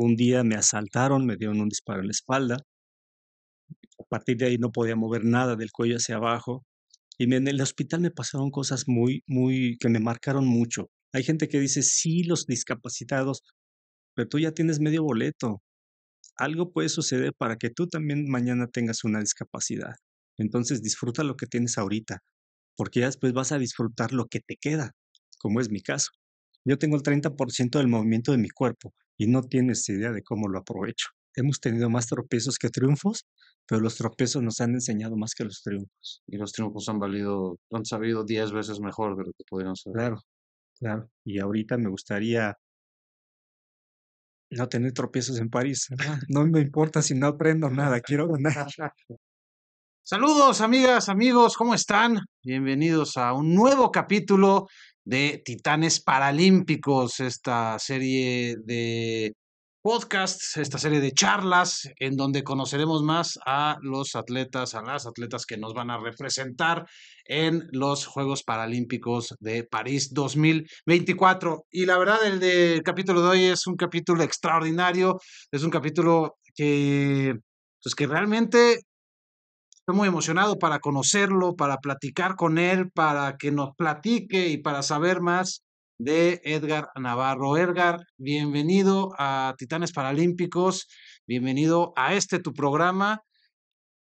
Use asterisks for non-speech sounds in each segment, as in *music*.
Un día me asaltaron, me dieron un disparo en la espalda. A partir de ahí no podía mover nada del cuello hacia abajo. Y en el hospital me pasaron cosas muy, muy, que me marcaron mucho. Hay gente que dice, sí, los discapacitados, pero tú ya tienes medio boleto. Algo puede suceder para que tú también mañana tengas una discapacidad. Entonces disfruta lo que tienes ahorita, porque ya después vas a disfrutar lo que te queda, como es mi caso. Yo tengo el 30% del movimiento de mi cuerpo, y no tienes idea de cómo lo aprovecho. Hemos tenido más tropiezos que triunfos, pero los tropiezos nos han enseñado más que los triunfos. Y los triunfos han valido, han sabido diez veces mejor de lo que pudieron ser. Claro, claro. Y ahorita me gustaría no tener tropiezos en París. Ah, no me importa si no aprendo nada, quiero ganar. *laughs* Saludos, amigas, amigos, ¿cómo están? Bienvenidos a un nuevo capítulo de Titanes Paralímpicos, esta serie de podcasts, esta serie de charlas en donde conoceremos más a los atletas, a las atletas que nos van a representar en los Juegos Paralímpicos de París 2024. Y la verdad, el capítulo de hoy es un capítulo extraordinario, es un capítulo que, pues, que realmente Estoy muy emocionado para conocerlo, para platicar con él, para que nos platique y para saber más de Edgar Navarro. Edgar, bienvenido a Titanes Paralímpicos, bienvenido a este tu programa.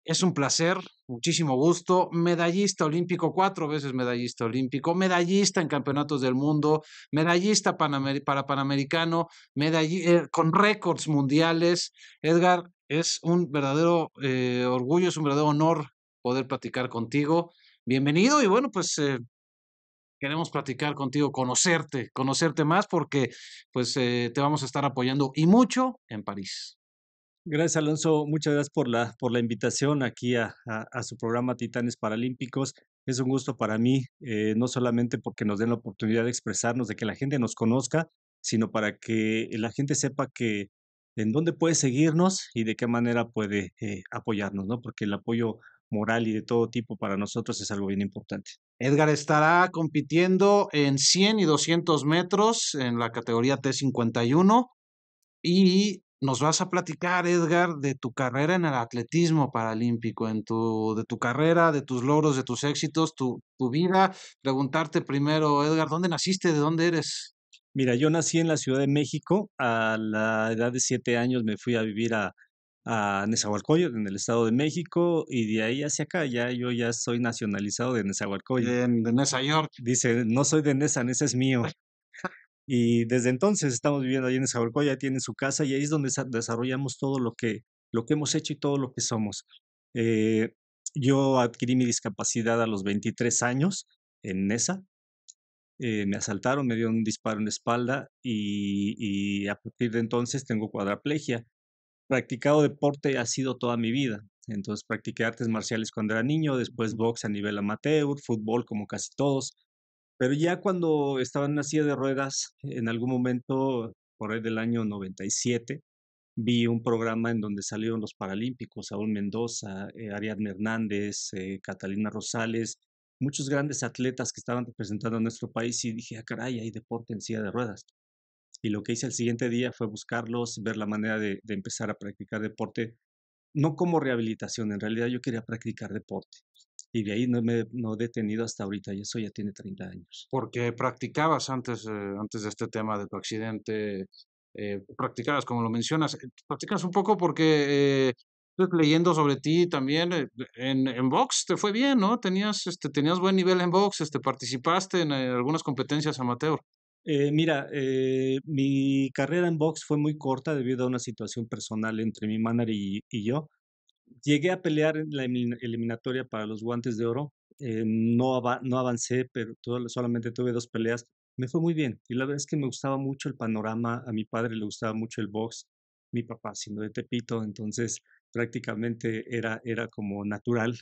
Es un placer, muchísimo gusto. Medallista olímpico, cuatro veces medallista olímpico, medallista en campeonatos del mundo, medallista para panamericano, eh, con récords mundiales. Edgar, es un verdadero eh, orgullo, es un verdadero honor poder platicar contigo. Bienvenido y bueno, pues eh, queremos platicar contigo, conocerte, conocerte más porque pues eh, te vamos a estar apoyando y mucho en París. Gracias, Alonso. Muchas gracias por la, por la invitación aquí a, su programa Titanes Paralímpicos. Es un gusto para mí, no solamente porque nos den la oportunidad de expresarnos, de que la gente nos conozca, sino para que la gente sepa que en dónde puede seguirnos y de qué manera puede eh, apoyarnos, ¿no? Porque el apoyo moral y de todo tipo para nosotros es algo bien importante. Edgar estará compitiendo en 100 y 200 metros en la categoría T51 y nos vas a platicar, Edgar, de tu carrera en el atletismo paralímpico, en tu, de tu carrera, de tus logros, de tus éxitos, tu, tu vida. Preguntarte primero, Edgar, ¿dónde naciste? ¿De dónde eres? Mira, yo nací en la Ciudad de México. A la edad de siete años me fui a vivir a, a en el Estado de México, y de ahí hacia acá ya yo ya soy nacionalizado de Nezahualcóyotl. De, de York. Dice, no soy de Nesa, Neza es mío. *laughs* y desde entonces estamos viviendo ahí en Nezahualcóyotl, ya tiene su casa y ahí es donde desarrollamos todo lo que, lo que hemos hecho y todo lo que somos. Eh, yo adquirí mi discapacidad a los 23 años en Nesa, eh, me asaltaron, me dieron un disparo en la espalda y, a partir de entonces tengo cuadraplegia. Practicado deporte ha sido toda mi vida. Entonces practiqué artes marciales cuando era niño, después box a nivel amateur, fútbol como casi todos. Pero ya cuando estaba en una silla de ruedas, en algún momento, por ahí del año 97, vi un programa en donde salieron los paralímpicos, Saúl Mendoza, eh, Hernández, eh, Catalina Rosales, muchos grandes atletas que estaban representando a nuestro país y dije, ah, caray, hay deporte en silla de ruedas. Y lo que hice el siguiente día fue buscarlos, ver la manera de, empezar a practicar deporte, no como rehabilitación, en realidad yo quería practicar deporte. Y de ahí no me he detenido hasta ahorita, y eso ya tiene 30 años. Porque practicabas antes, eh, antes de este tema de tu accidente, eh, practicabas, como lo mencionas, eh, practicabas un poco porque entonces, pues, leyendo sobre ti también eh, en, en box te fue bien, ¿no? Tenías, este, tenías buen nivel en box, este, participaste en, eh, algunas competencias amateur. Eh, mira, eh, mi carrera en box fue muy corta debido a una situación personal entre mi manager y, y yo. Llegué a pelear en la eliminatoria para los guantes de oro. Eh, no, no avancé, pero solamente tuve dos peleas. Me fue muy bien y la verdad es que me gustaba mucho el panorama. A mi padre le gustaba mucho el box. Mi papá siendo de Tepito, entonces prácticamente era, era como natural,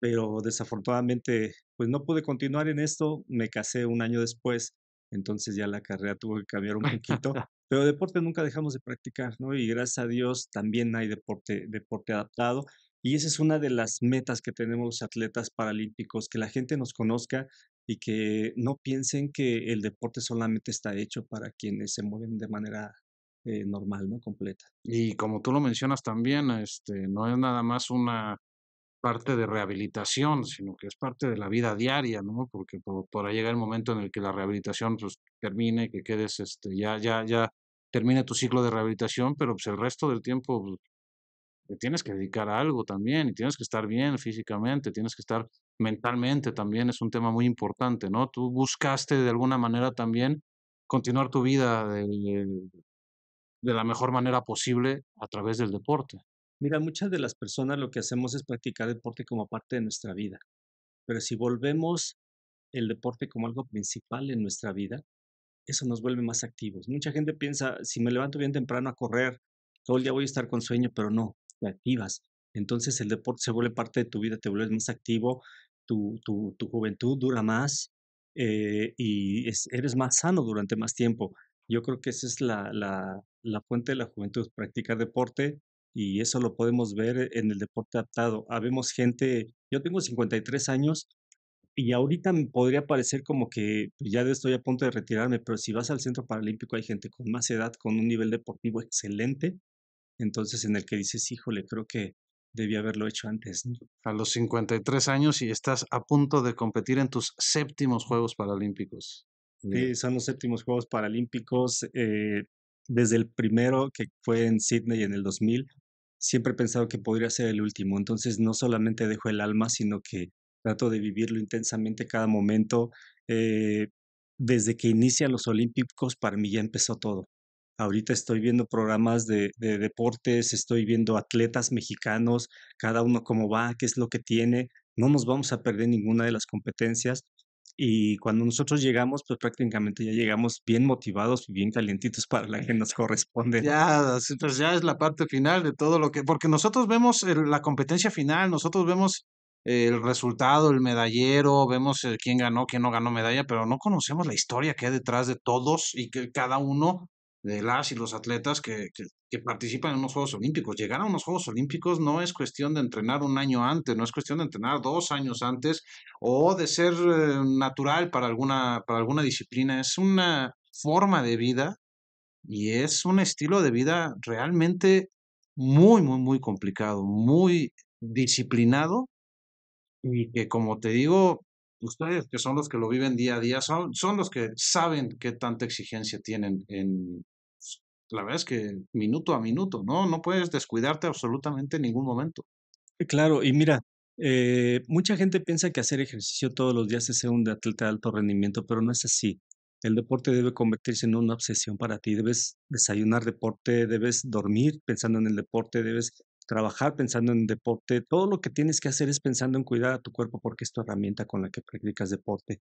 pero desafortunadamente pues no pude continuar en esto, me casé un año después, entonces ya la carrera tuvo que cambiar un poquito, *laughs* pero deporte nunca dejamos de practicar, ¿no? Y gracias a Dios también hay deporte, deporte adaptado. Y esa es una de las metas que tenemos los atletas paralímpicos, que la gente nos conozca y que no piensen que el deporte solamente está hecho para quienes se mueven de manera eh, normal, ¿no? Completa. Y como tú lo mencionas también, este, no es nada más una parte de rehabilitación, sino que es parte de la vida diaria, ¿no? Porque podrá llegar el momento en el que la rehabilitación pues, termine, que quedes, este, ya, ya, ya termine tu ciclo de rehabilitación, pero pues el resto del tiempo te pues, tienes que dedicar a algo también y tienes que estar bien físicamente, tienes que estar mentalmente también, es un tema muy importante, ¿no? Tú buscaste de alguna manera también continuar tu vida de la mejor manera posible a través del deporte. Mira, muchas de las personas lo que hacemos es practicar deporte como parte de nuestra vida, pero si volvemos el deporte como algo principal en nuestra vida, eso nos vuelve más activos. Mucha gente piensa, si me levanto bien temprano a correr, todo el día voy a estar con sueño, pero no, te activas. Entonces el deporte se vuelve parte de tu vida, te vuelves más activo, tu, tu, juventud dura más eh, y eres más sano durante más tiempo. Yo creo que esa es la, la fuente de la juventud, practicar deporte y eso lo podemos ver en el deporte adaptado. Habemos ah, gente, yo tengo 53 años y ahorita me podría parecer como que pues, ya estoy a punto de retirarme, pero si vas al Centro Paralímpico hay gente con más edad, con un nivel deportivo excelente, entonces en el que dices, híjole, creo que debía haberlo hecho antes. A los 53 años y estás a punto de competir en tus séptimos Juegos Paralímpicos. Sí, son los séptimos Juegos Paralímpicos. Eh, desde el primero que fue en Sydney en el 2000, siempre he pensado que podría ser el último. Entonces no solamente dejo el alma, sino que trato de vivirlo intensamente cada momento. Eh, desde que inician los Olímpicos, para mí ya empezó todo. Ahorita estoy viendo programas de, de, deportes, estoy viendo atletas mexicanos, cada uno cómo va, qué es lo que tiene. No nos vamos a perder ninguna de las competencias y cuando nosotros llegamos, pues prácticamente ya llegamos bien motivados y bien calientitos para la que nos corresponde. Ya, pues, ya es la parte final de todo lo que, porque nosotros vemos la competencia final, nosotros vemos el resultado, el medallero, vemos quién ganó, quién no ganó medalla, pero no conocemos la historia que hay detrás de todos y que cada uno de las y los atletas que, que, participan en unos Juegos Olímpicos. Llegar a unos Juegos Olímpicos no es cuestión de entrenar un año antes, no es cuestión de entrenar dos años antes o de ser eh, natural para alguna, para alguna disciplina. Es una forma de vida y es un estilo de vida realmente muy, muy, muy complicado, muy disciplinado y que como te digo, ustedes que son los que lo viven día a día, son, son los que saben qué tanta exigencia tienen en, la verdad es que minuto a minuto, ¿no? No puedes descuidarte absolutamente en ningún momento. Claro, y mira, eh, mucha gente piensa que hacer ejercicio todos los días es ser un atleta de alto rendimiento, pero no es así. El deporte debe convertirse en una obsesión para ti. Debes desayunar deporte, debes dormir pensando en el deporte, debes trabajar pensando en el deporte. Todo lo que tienes que hacer es pensando en cuidar a tu cuerpo porque es tu herramienta con la que practicas deporte.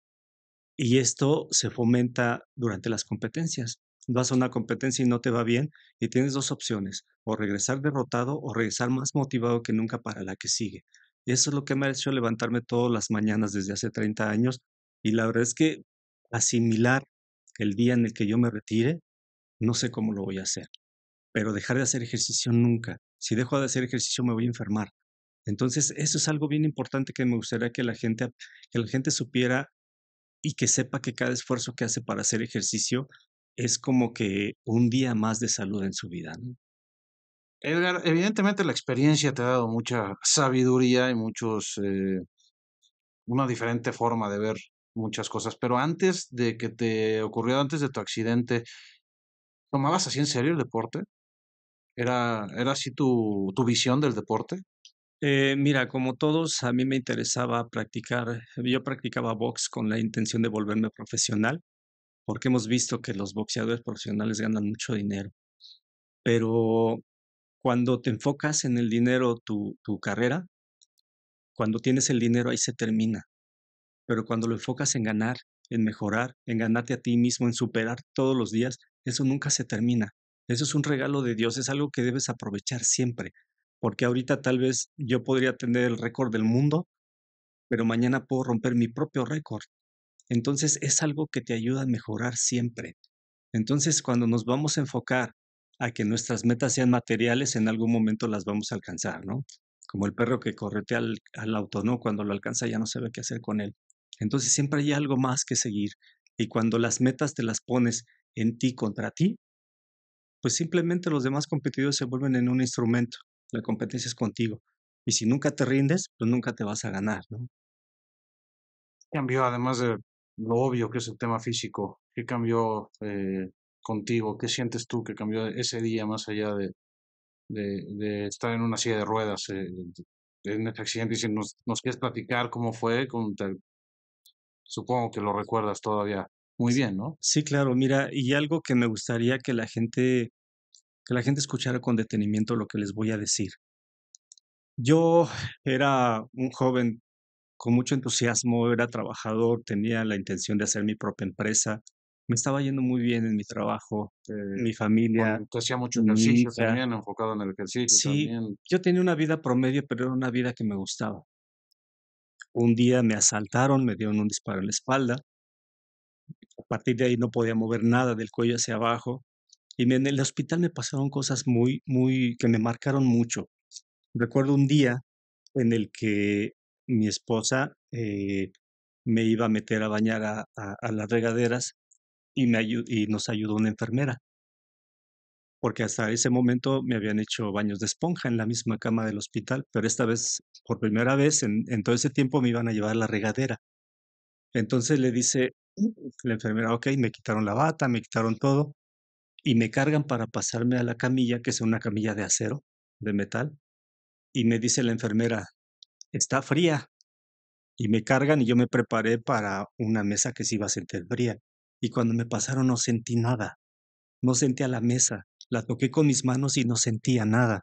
Y esto se fomenta durante las competencias vas a una competencia y no te va bien y tienes dos opciones, o regresar derrotado o regresar más motivado que nunca para la que sigue. Y eso es lo que me ha hecho levantarme todas las mañanas desde hace 30 años y la verdad es que asimilar el día en el que yo me retire, no sé cómo lo voy a hacer, pero dejar de hacer ejercicio nunca. Si dejo de hacer ejercicio me voy a enfermar. Entonces, eso es algo bien importante que me gustaría que la gente, que la gente supiera y que sepa que cada esfuerzo que hace para hacer ejercicio es como que un día más de salud en su vida. ¿no? Edgar, evidentemente la experiencia te ha dado mucha sabiduría y muchos, eh, una diferente forma de ver muchas cosas, pero antes de que te ocurriera, antes de tu accidente, ¿tomabas así en serio el deporte? ¿Era, era así tu, tu visión del deporte? Eh, mira, como todos, a mí me interesaba practicar, yo practicaba box con la intención de volverme profesional porque hemos visto que los boxeadores profesionales ganan mucho dinero. Pero cuando te enfocas en el dinero tu, tu carrera, cuando tienes el dinero ahí se termina. Pero cuando lo enfocas en ganar, en mejorar, en ganarte a ti mismo, en superar todos los días, eso nunca se termina. Eso es un regalo de Dios, es algo que debes aprovechar siempre, porque ahorita tal vez yo podría tener el récord del mundo, pero mañana puedo romper mi propio récord entonces es algo que te ayuda a mejorar siempre. Entonces cuando nos vamos a enfocar a que nuestras metas sean materiales, en algún momento las vamos a alcanzar, ¿no? Como el perro que corretea al, auto, ¿no? Cuando lo alcanza ya no sabe qué hacer con él. Entonces siempre hay algo más que seguir. Y cuando las metas te las pones en ti contra ti, pues simplemente los demás competidores se vuelven en un instrumento. La competencia es contigo. Y si nunca te rindes, pues nunca te vas a ganar, ¿no? Cambió, además de lo obvio que es el tema físico. ¿Qué cambió eh, contigo? ¿Qué sientes tú que cambió ese día más allá de, de, estar en una silla de ruedas eh, en este accidente? Y si nos, quieres platicar cómo fue, con supongo que lo recuerdas todavía muy bien, ¿no? Sí, claro. Mira, y algo que me gustaría que la gente que la gente escuchara con detenimiento lo que les voy a decir. Yo era un joven con mucho entusiasmo, era trabajador, tenía la intención de hacer mi propia empresa. Me estaba yendo muy bien en mi trabajo, eh, eh, mi familia. Bueno, tú mucho ejercicio también, enfocado en el ejercicio. Sí, yo tenía una vida promedio, pero era una vida que me gustaba. Un día me asaltaron, me dieron un disparo en la espalda. A partir de ahí no podía mover nada del cuello hacia abajo. Y en el hospital me pasaron cosas muy, muy, que me marcaron mucho. Recuerdo un día en el que mi esposa eh, me iba a meter a bañar a, las regaderas y, me y nos ayudó una enfermera. Porque hasta ese momento me habían hecho baños de esponja en la misma cama del hospital, pero esta vez, por primera vez en, en todo ese tiempo, me iban a llevar a la regadera. Entonces le dice la enfermera, ok, me quitaron la bata, me quitaron todo, y me cargan para pasarme a la camilla, que es una camilla de acero, de metal, y me dice la enfermera, está fría. Y me cargan y yo me preparé para una mesa que se iba a sentir fría. Y cuando me pasaron no sentí nada. No sentía la mesa. La toqué con mis manos y no sentía nada.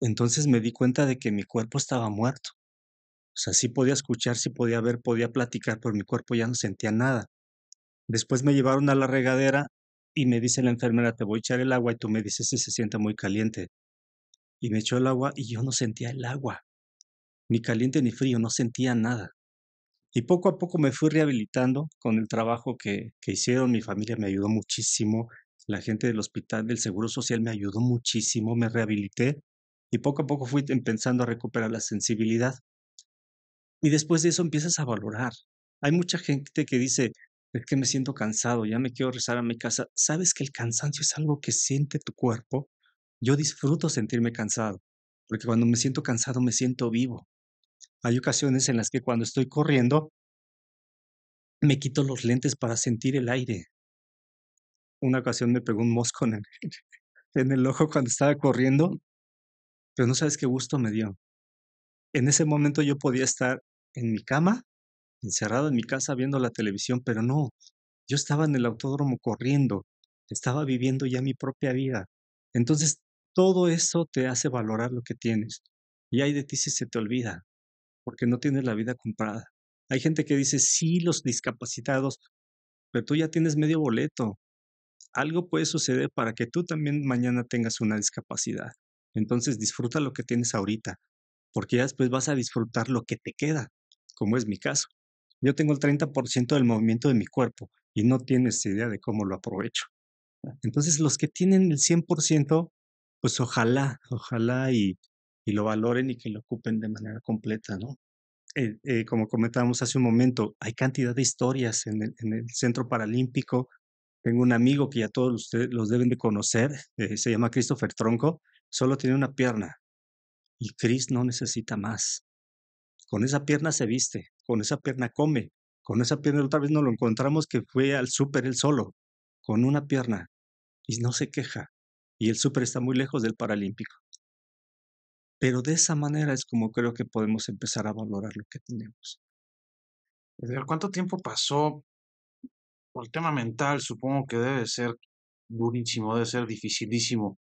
Entonces me di cuenta de que mi cuerpo estaba muerto. O sea, sí podía escuchar, sí podía ver, podía platicar, pero mi cuerpo ya no sentía nada. Después me llevaron a la regadera y me dice la enfermera, te voy a echar el agua y tú me dices si se sienta muy caliente. Y me echó el agua y yo no sentía el agua ni caliente ni frío, no sentía nada. Y poco a poco me fui rehabilitando con el trabajo que, hicieron, mi familia me ayudó muchísimo, la gente del hospital del Seguro Social me ayudó muchísimo, me rehabilité y poco a poco fui em, empezando a recuperar la sensibilidad. Y después de eso empiezas a valorar. Hay mucha gente que dice, es que me siento cansado, ya me quiero rezar a mi casa. ¿Sabes que el cansancio es algo que siente tu cuerpo? Yo disfruto sentirme cansado, porque cuando me siento cansado me siento vivo. Hay ocasiones en las que cuando estoy corriendo, me quito los lentes para sentir el aire. Una ocasión me pegó un mosco *laughs* en el, ojo cuando estaba corriendo, pero no sabes qué gusto me dio. En ese momento yo podía estar en mi cama, encerrado en mi casa viendo la televisión, pero no, yo estaba en el autódromo corriendo, estaba viviendo ya mi propia vida. Entonces, todo eso te hace valorar lo que tienes. Y hay de ti si se te olvida porque no tienes la vida comprada. Hay gente que dice, sí, los discapacitados, pero tú ya tienes medio boleto. Algo puede suceder para que tú también mañana tengas una discapacidad. Entonces disfruta lo que tienes ahorita, porque ya después vas a disfrutar lo que te queda, como es mi caso. Yo tengo el 30% del movimiento de mi cuerpo y no tienes idea de cómo lo aprovecho. Entonces los que tienen el 100%, pues ojalá, ojalá y y lo valoren y que lo ocupen de manera completa, ¿no? Eh, eh, como comentábamos hace un momento, hay cantidad de historias en el, Centro Paralímpico. Tengo un amigo que ya todos ustedes los deben de conocer, eh, se llama Christopher Tronco, solo tiene una pierna y Chris no necesita más. Con esa pierna se viste, con esa pierna come, con esa pierna otra vez no lo encontramos que fue al súper él solo, con una pierna y no se queja. Y el súper está muy lejos del paralímpico. Pero de esa manera es como creo que podemos empezar a valorar lo que tenemos. ¿Cuánto tiempo pasó? Por el tema mental, supongo que debe ser durísimo, debe ser dificilísimo.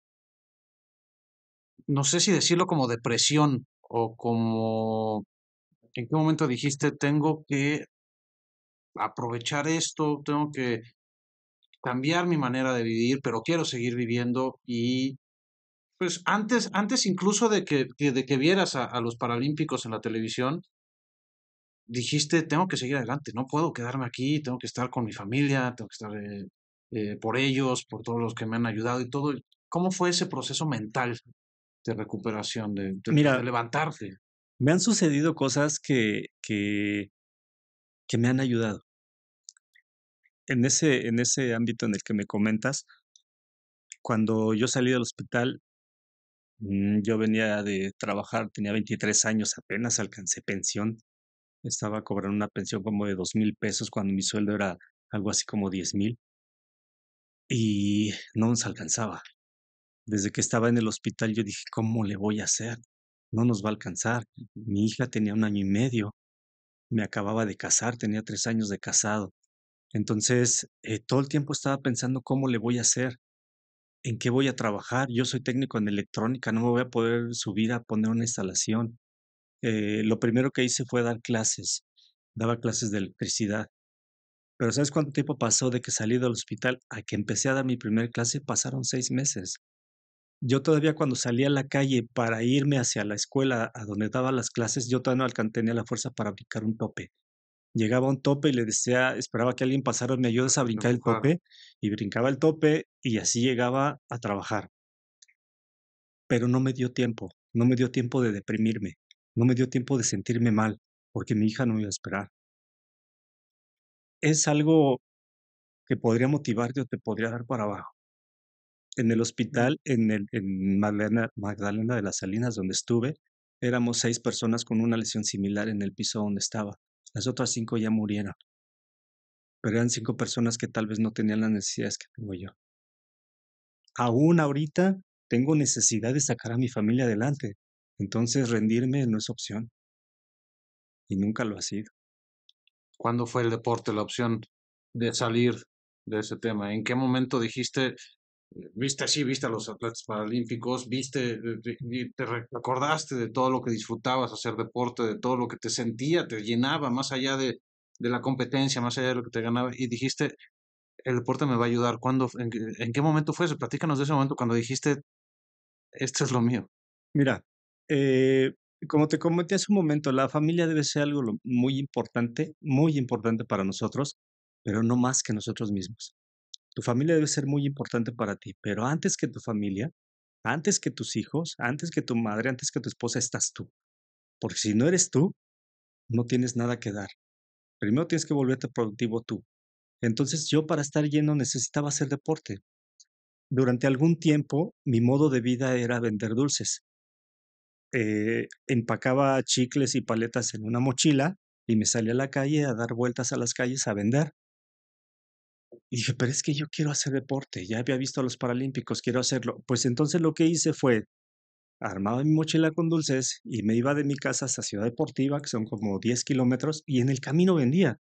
No sé si decirlo como depresión o como... ¿En qué momento dijiste, tengo que aprovechar esto, tengo que cambiar mi manera de vivir, pero quiero seguir viviendo y pues antes, antes incluso de que, de que vieras a, los Paralímpicos en la televisión, dijiste, tengo que seguir adelante, no puedo quedarme aquí, tengo que estar con mi familia, tengo que estar eh, eh, por ellos, por todos los que me han ayudado y todo. ¿Cómo fue ese proceso mental de recuperación, de, Mira, levantarte? Me han sucedido cosas que, que, que, me han ayudado. En ese, en ese ámbito en el que me comentas, cuando yo salí del hospital, Mm, yo venía de trabajar, tenía 23 años, apenas alcancé pensión. Estaba cobrando una pensión como de dos mil pesos cuando mi sueldo era algo así como diez mil y no nos alcanzaba. Desde que estaba en el hospital yo dije, ¿cómo le voy a hacer? No nos va a alcanzar. Mi hija tenía un año y medio, me acababa de casar, tenía tres años de casado. Entonces, eh, todo el tiempo estaba pensando, ¿cómo le voy a hacer? en qué voy a trabajar. Yo soy técnico en electrónica, no me voy a poder subir a poner una instalación. Eh, lo primero que hice fue dar clases. Daba clases de electricidad. Pero ¿sabes cuánto tiempo pasó de que salí del hospital a que empecé a dar mi primera clase? Pasaron seis meses. Yo todavía cuando salí a la calle para irme hacia la escuela a donde daba las clases, yo todavía no tenía la fuerza para aplicar un tope llegaba a un tope y le decía, esperaba que alguien pasara, me ayudas a brincar el tope, y brincaba el tope y así llegaba a trabajar. Pero no me dio tiempo, no me dio tiempo de deprimirme, no me dio tiempo de sentirme mal, porque mi hija no iba a esperar. Es algo que podría motivarte o te podría dar para abajo. En el mm. hospital, en, Magdalena de las Salinas, donde estuve, éramos seis personas con una lesión similar en el piso donde estaba. Las otras cinco ya murieron. Pero eran cinco personas que tal vez no tenían las necesidades que tengo yo. Aún ahorita tengo necesidad de sacar a mi familia adelante. Entonces rendirme no es opción. Y nunca lo ha sido. ¿Cuándo fue el deporte la opción de salir de ese tema? ¿En qué momento dijiste, eh, viste así, viste a los atletas paralímpicos, viste, eh, te recordaste de todo lo que disfrutabas hacer deporte, de todo lo que te sentía, te llenaba, más allá de, de la competencia, más allá de lo que te ganaba, y dijiste, el deporte me va a ayudar. ¿Cuándo, en, qué momento fue eso? Platícanos de ese momento cuando dijiste, esto es lo mío. Mira, eh, como te comenté hace un momento, la familia debe ser algo muy importante, muy importante para nosotros, pero no más que nosotros mismos. Tu familia debe ser muy importante para ti, pero antes que tu familia, antes que tus hijos, antes que tu madre, antes que tu esposa, estás tú. Porque si no eres tú, no tienes nada que dar. Primero tienes que volverte productivo tú. Entonces yo para estar lleno necesitaba hacer deporte. Durante algún tiempo mi modo de vida era vender dulces. Eh, empacaba chicles y paletas en una mochila y me salía a la calle a dar vueltas a las calles a vender. Y dije, pero es que yo quiero hacer deporte, ya había visto a los Paralímpicos, quiero hacerlo. Pues entonces lo que hice fue, armaba mi mochila con dulces y me iba de mi casa hasta Ciudad Deportiva, que son como 10 kilómetros, y en el camino vendía.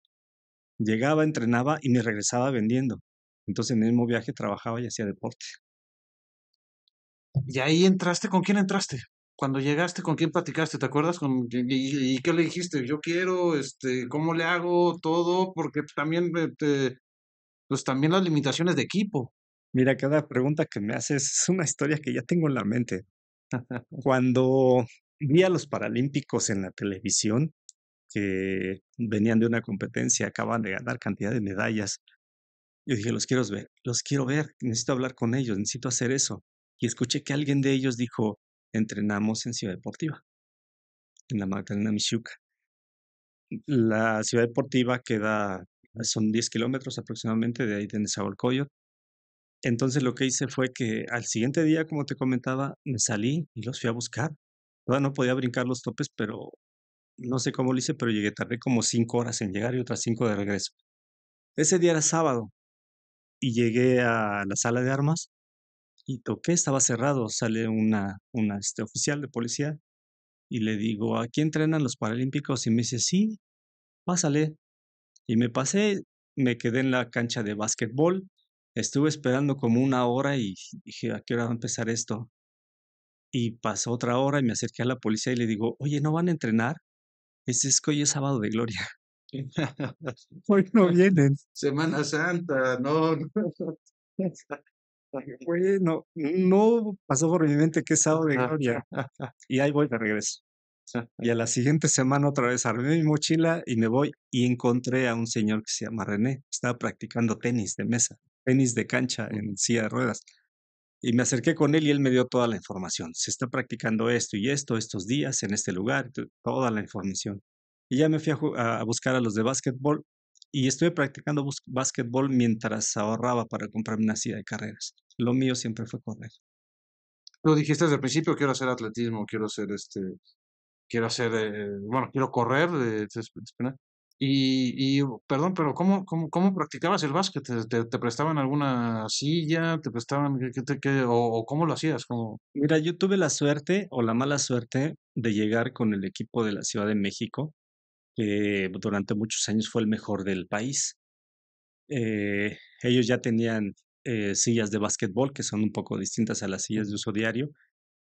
Llegaba, entrenaba y me regresaba vendiendo. Entonces en el mismo viaje trabajaba y hacía deporte. ¿Y ahí entraste? ¿Con quién entraste? Cuando llegaste, ¿con quién platicaste? ¿Te acuerdas? ¿Con, y, qué le dijiste? Yo quiero, este, ¿cómo le hago todo? Porque también te, este, pues, también las limitaciones de equipo. Mira, cada pregunta que me haces es una historia que ya tengo en la mente. *laughs* Cuando vi a los Paralímpicos en la televisión, que venían de una competencia, acaban de ganar cantidad de medallas, yo dije, los quiero ver, los quiero ver, necesito hablar con ellos, necesito hacer eso. Y escuché que alguien de ellos dijo, entrenamos en Ciudad Deportiva, en la Magdalena Michuca. La Ciudad Deportiva queda son 10 kilómetros aproximadamente de ahí de Nezahualcóyotl. Entonces lo que hice fue que al siguiente día, como te comentaba, me salí y los fui a buscar. Todavía no podía brincar los topes, pero no sé cómo lo hice, pero llegué tardé como cinco horas en llegar y otras cinco de regreso. Ese día era sábado y llegué a la sala de armas y toqué, estaba cerrado. Sale una, una este, oficial de policía y le digo, ¿a quién entrenan los paralímpicos? Y me dice, sí, pásale. Y me pasé, me quedé en la cancha de básquetbol. Estuve esperando como una hora y dije, ¿a qué hora va a empezar esto? Y pasó otra hora y me acerqué a la policía y le digo, oye, ¿no van a entrenar? es que hoy es sábado de gloria. *laughs* hoy no vienen. Semana Santa, no. bueno, no pasó por mi mente que es sábado de gloria. y ahí voy de regreso. Y a la siguiente semana otra vez armé mi mochila y me voy y encontré a un señor que se llama René. Estaba practicando tenis de mesa, tenis de cancha en silla de ruedas. Y me acerqué con él y él me dio toda la información. Se está practicando esto y esto, estos días, en este lugar, toda la información. Y ya me fui a, a buscar a los de básquetbol y estuve practicando básquetbol mientras ahorraba para comprarme una silla de carreras. Lo mío siempre fue correr. Lo dijiste desde el principio, quiero hacer atletismo, quiero hacer este quiero hacer, eh, bueno, quiero correr, eh, y, oh, perdón, pero ¿cómo, cómo, practicabas el básquet? ¿Te, prestaban alguna silla? ¿Te prestaban qué, o, cómo lo hacías? Mira, yo tuve la suerte o la mala suerte de llegar con el equipo de la Ciudad de México, que durante muchos años fue el mejor del país. Eh, ellos ya tenían sillas de básquetbol que son un poco distintas a las sillas de uso diario.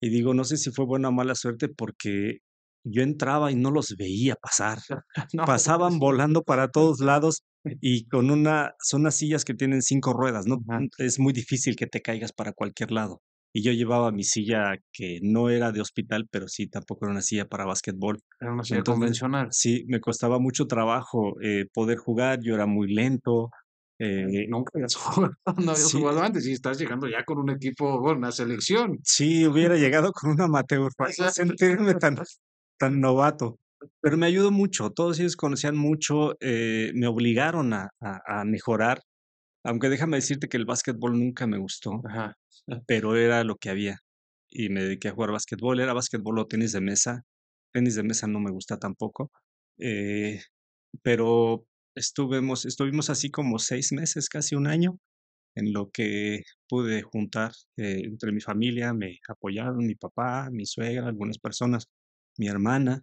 Y digo, no sé si fue buena o mala suerte porque yo entraba y no los veía pasar. *laughs* *laughs* Pasaban volando para todos lados *laughs* y con una, son unas sillas que tienen cinco ruedas, ¿no? Es muy difícil que te caigas para cualquier lado. Y yo llevaba mi silla que no era de hospital, pero sí tampoco era una silla para básquetbol. Era una silla convencional. Sí, me costaba mucho trabajo eh, poder jugar, yo era muy lento. Eh, nunca habías jugado, no jugado antes y estás llegando ya con un equipo, con una selección. Sí, hubiera llegado con una amateur para sentirme tan, tan novato. Pero me ayudó mucho, todos ellos conocían mucho, eh, me obligaron a, a, mejorar, aunque déjame decirte que el básquetbol nunca me gustó, *laughs* pero era lo que había. Y me dediqué a jugar básquetbol, era básquetbol o tenis de mesa, tenis de mesa no me gusta tampoco, eh, pero estuvimos, estuvimos así como seis meses, casi un año, en lo que pude juntar eh, entre mi familia, me apoyaron mi papá, mi suegra, algunas personas mi hermana,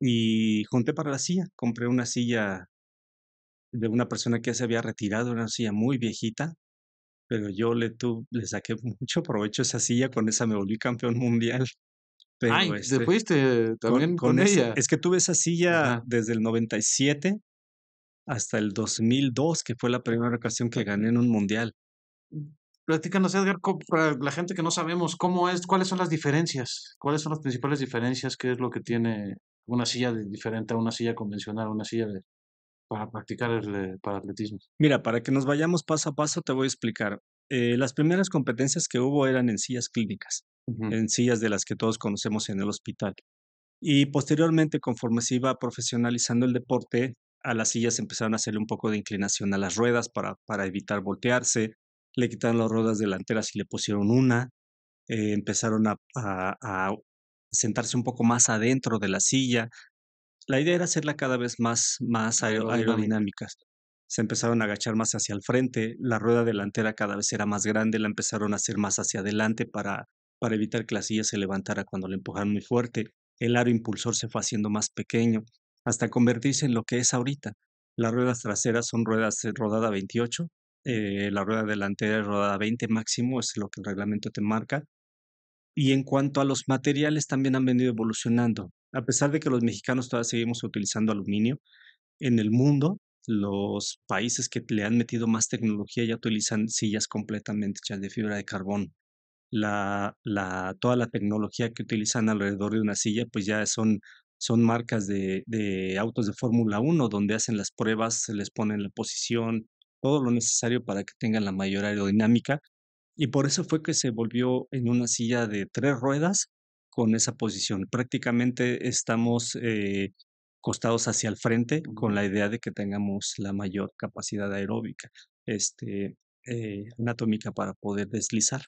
y junté para la silla. Compré una silla de una persona que ya se había retirado, una silla muy viejita, pero yo le, le saqué *laughs* mucho provecho a esa silla, con esa me volví campeón mundial. Ay, te este, fuiste también con, ella. es que tuve esa silla desde el 97 hasta el 2002, que fue la primera ocasión que gané en un mundial. Platícanos, Edgar, para la gente que no sabemos, ¿cómo es, cuáles son las diferencias? ¿Cuáles son las principales diferencias? ¿Qué es lo que tiene una silla diferente a una silla convencional, una silla para practicar el eh, para atletismo? Mira, para que nos vayamos paso a paso, te voy a explicar. Eh, las primeras competencias que hubo eran en sillas clínicas, en sillas de las que todos conocemos en el hospital. Y posteriormente, conforme se iba profesionalizando el deporte, a las sillas empezaron a hacerle un poco de inclinación a las ruedas para evitar voltearse, le quitaron las ruedas delanteras y le pusieron una, eh, empezaron a, sentarse un poco más adentro de la silla. La idea era hacerla cada vez más, más Se empezaron a agachar más hacia el frente, la rueda delantera cada vez era más grande, la empezaron a hacer más hacia adelante para, para evitar que la silla se levantara cuando la empujaron muy fuerte. El aro impulsor se fue haciendo más pequeño, hasta convertirse en lo que es ahorita. Las ruedas traseras son ruedas eh, rodada 28, eh, la rueda delantera es rodada 20 máximo, es lo que el reglamento te marca. Y en cuanto a los materiales, también han venido evolucionando. A pesar de que los mexicanos todavía seguimos utilizando aluminio, en el mundo los países que le han metido más tecnología ya utilizan sillas completamente hechas de fibra de carbón. La, toda la tecnología que utilizan alrededor de una silla, pues ya son, son marcas de, de autos de Fórmula 1, donde hacen las pruebas, se les ponen la posición, todo lo necesario para que tengan la mayor aerodinámica y por eso fue que se volvió en una silla de tres ruedas con esa posición. Prácticamente estamos eh, costados hacia el frente con la idea de que tengamos la mayor capacidad aeróbica, este, eh, anatómica para poder deslizar.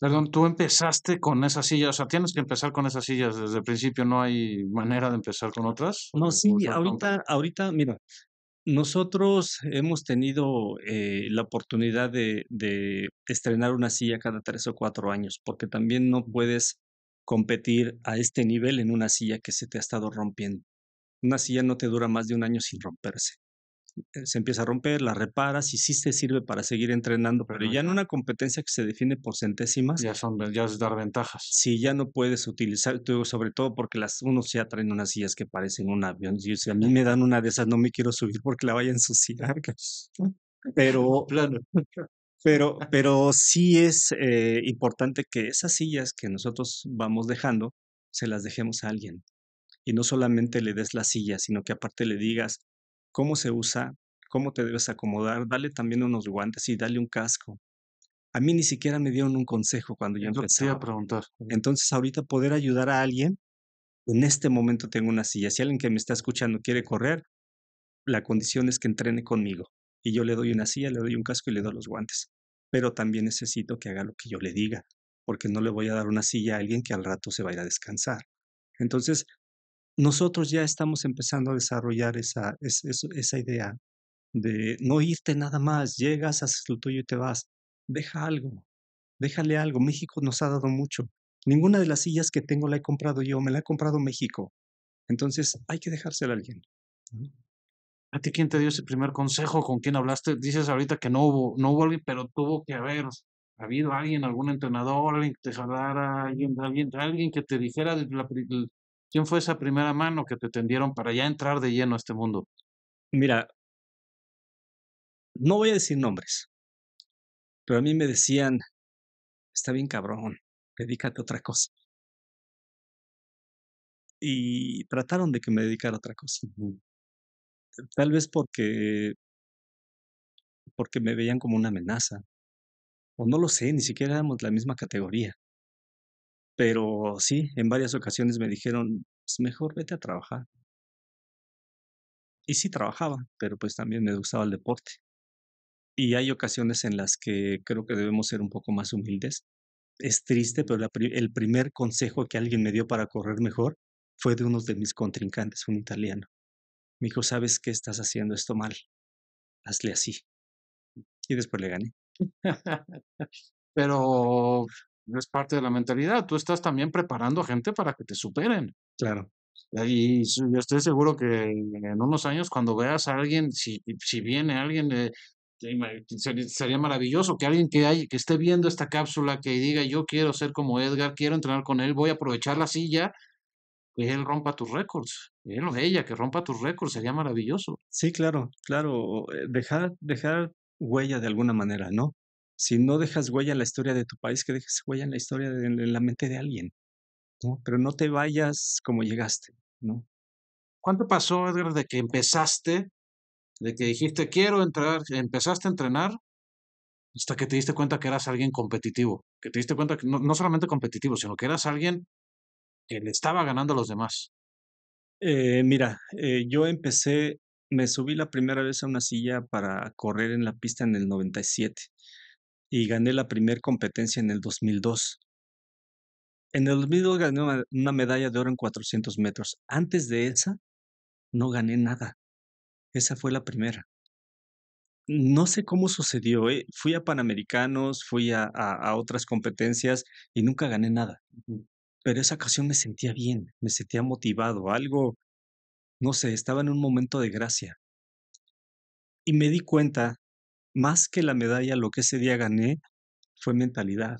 Perdón, tú empezaste con esas sillas, o sea, tienes que empezar con esas sillas desde el principio, no hay manera de empezar con otras. No, sí, ahorita, ahorita, mira, nosotros hemos tenido eh, la oportunidad de, estrenar una silla cada tres o cuatro años, porque también no puedes competir a este nivel en una silla que se te ha estado rompiendo. Una silla no te dura más de un año sin romperse. Eh, se empieza a romper, la reparas y sí te sirve para seguir entrenando, pero ya en una competencia que se define por centésimas. Ya son, ya es dar ventajas. si ya no puedes utilizar, sobre todo porque las, unos ya traen unas sillas que parecen un avión. si a mí me dan una de esas, no me quiero subir porque la vaya a ensuciar. *laughs* Pero, plano. pero, pero sí es eh, importante que esas sillas que nosotros vamos dejando, se las dejemos a alguien. Y no solamente le des la silla, sino que aparte le digas, cómo se usa, cómo te debes acomodar, dale también unos guantes y dale un casco. A mí ni siquiera me dieron un consejo cuando yo empecé a preguntar. Entonces, ahorita poder ayudar a alguien, en este momento tengo una silla. Si alguien que me está escuchando quiere correr, la condición es que entrene conmigo. Y yo le doy una silla, le doy un casco y le doy los guantes. Pero también necesito que haga lo que yo le diga, porque no le voy a dar una silla a alguien que al rato se vaya a descansar. Entonces, nosotros ya estamos empezando a desarrollar esa, esa, idea de no irte nada más, llegas, haces lo tuyo y te vas. Deja algo, déjale algo. México nos ha dado mucho. Ninguna de las sillas que tengo la he comprado yo, me la ha comprado México. Entonces hay que dejársela a alguien. ¿A ti quién te dio ese primer consejo? ¿Con quién hablaste? Dices ahorita que no hubo, no hubo alguien, pero tuvo que haber ha habido alguien, algún entrenador, alguien que te hablara, alguien, alguien, alguien que te dijera ¿Quién fue esa primera mano que te tendieron para ya entrar de lleno a este mundo? Mira, no voy a decir nombres, pero a mí me decían, está bien cabrón, dedícate a otra cosa. Y trataron de que me dedicara a otra cosa. Tal vez porque, porque me veían como una amenaza. O no lo sé, ni siquiera éramos la misma categoría. Pero sí, en varias ocasiones me dijeron, es pues, mejor vete a trabajar. Y sí trabajaba, pero pues también me gustaba el deporte. Y hay ocasiones en las que creo que debemos ser un poco más humildes. Es triste, pero el primer consejo que alguien me dio para correr mejor fue de uno de mis contrincantes, un italiano. Me dijo, ¿sabes qué estás haciendo esto mal? Hazle así. Y después le gané. *laughs* pero es parte de la mentalidad. Tú estás también preparando a gente para que te superen. Claro. Y yo estoy seguro que en unos años, cuando veas a alguien, si, si viene alguien, sería maravilloso que alguien que, que esté viendo esta cápsula, que diga, yo quiero ser como Edgar, quiero entrenar con él, voy a aprovechar la silla, que él rompa tus récords, él o ella, que rompa tus récords, sería maravilloso. Sí, claro, claro, eh, dejar, dejar huella de alguna manera, ¿no? si no dejas huella en la historia de tu país, que dejes huella en la historia, de, en la mente de alguien, Pero no te vayas como llegaste, ¿no? ¿Cuánto pasó, Edgar, de que empezaste, de que dijiste, quiero entrar, empezaste a entrenar, hasta que te diste cuenta que eras alguien competitivo, que te diste cuenta que no, solamente competitivo, sino que eras alguien que le estaba ganando a los demás? Eh, mira, eh, yo empecé, me subí la primera vez a una silla para correr en la pista en el 97 y gané la primera competencia en el 2002. En el 2002 gané una, medalla de oro en 400 metros. Antes de esa, no gané nada. Esa fue la primera. No sé cómo sucedió. ¿eh? Fui a Panamericanos, fui a, otras competencias y nunca gané nada. Pero esa ocasión me sentía bien, me sentía motivado. Algo, no sé, estaba en un momento de gracia. Y me di cuenta más que la medalla, lo que ese día gané fue mentalidad.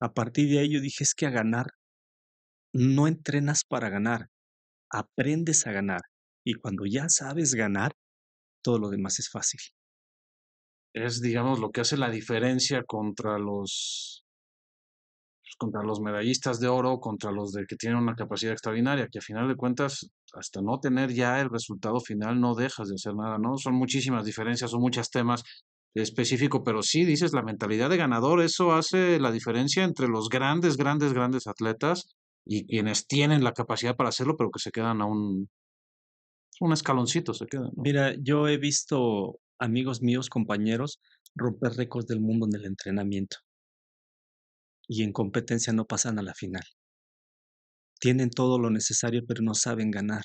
A partir de ahí yo dije, es que a ganar, no entrenas para ganar, aprendes a ganar. Y cuando ya sabes ganar, todo lo demás es fácil. Es, digamos, lo que hace la diferencia contra los pues, contra los medallistas de oro, contra los de que tienen una capacidad extraordinaria, que a final de cuentas, hasta no tener ya el resultado final, no dejas de hacer nada, ¿no? Son muchísimas diferencias, son muchos temas, específico, pero sí dices la mentalidad de ganador, eso hace la diferencia entre los grandes, grandes, grandes atletas y quienes tienen la capacidad para hacerlo, pero que se quedan a un, un escaloncito, se quedan. Mira, yo he visto amigos míos, compañeros, romper récords del mundo en el entrenamiento y en competencia no pasan a la final. Tienen todo lo necesario, pero no saben ganar.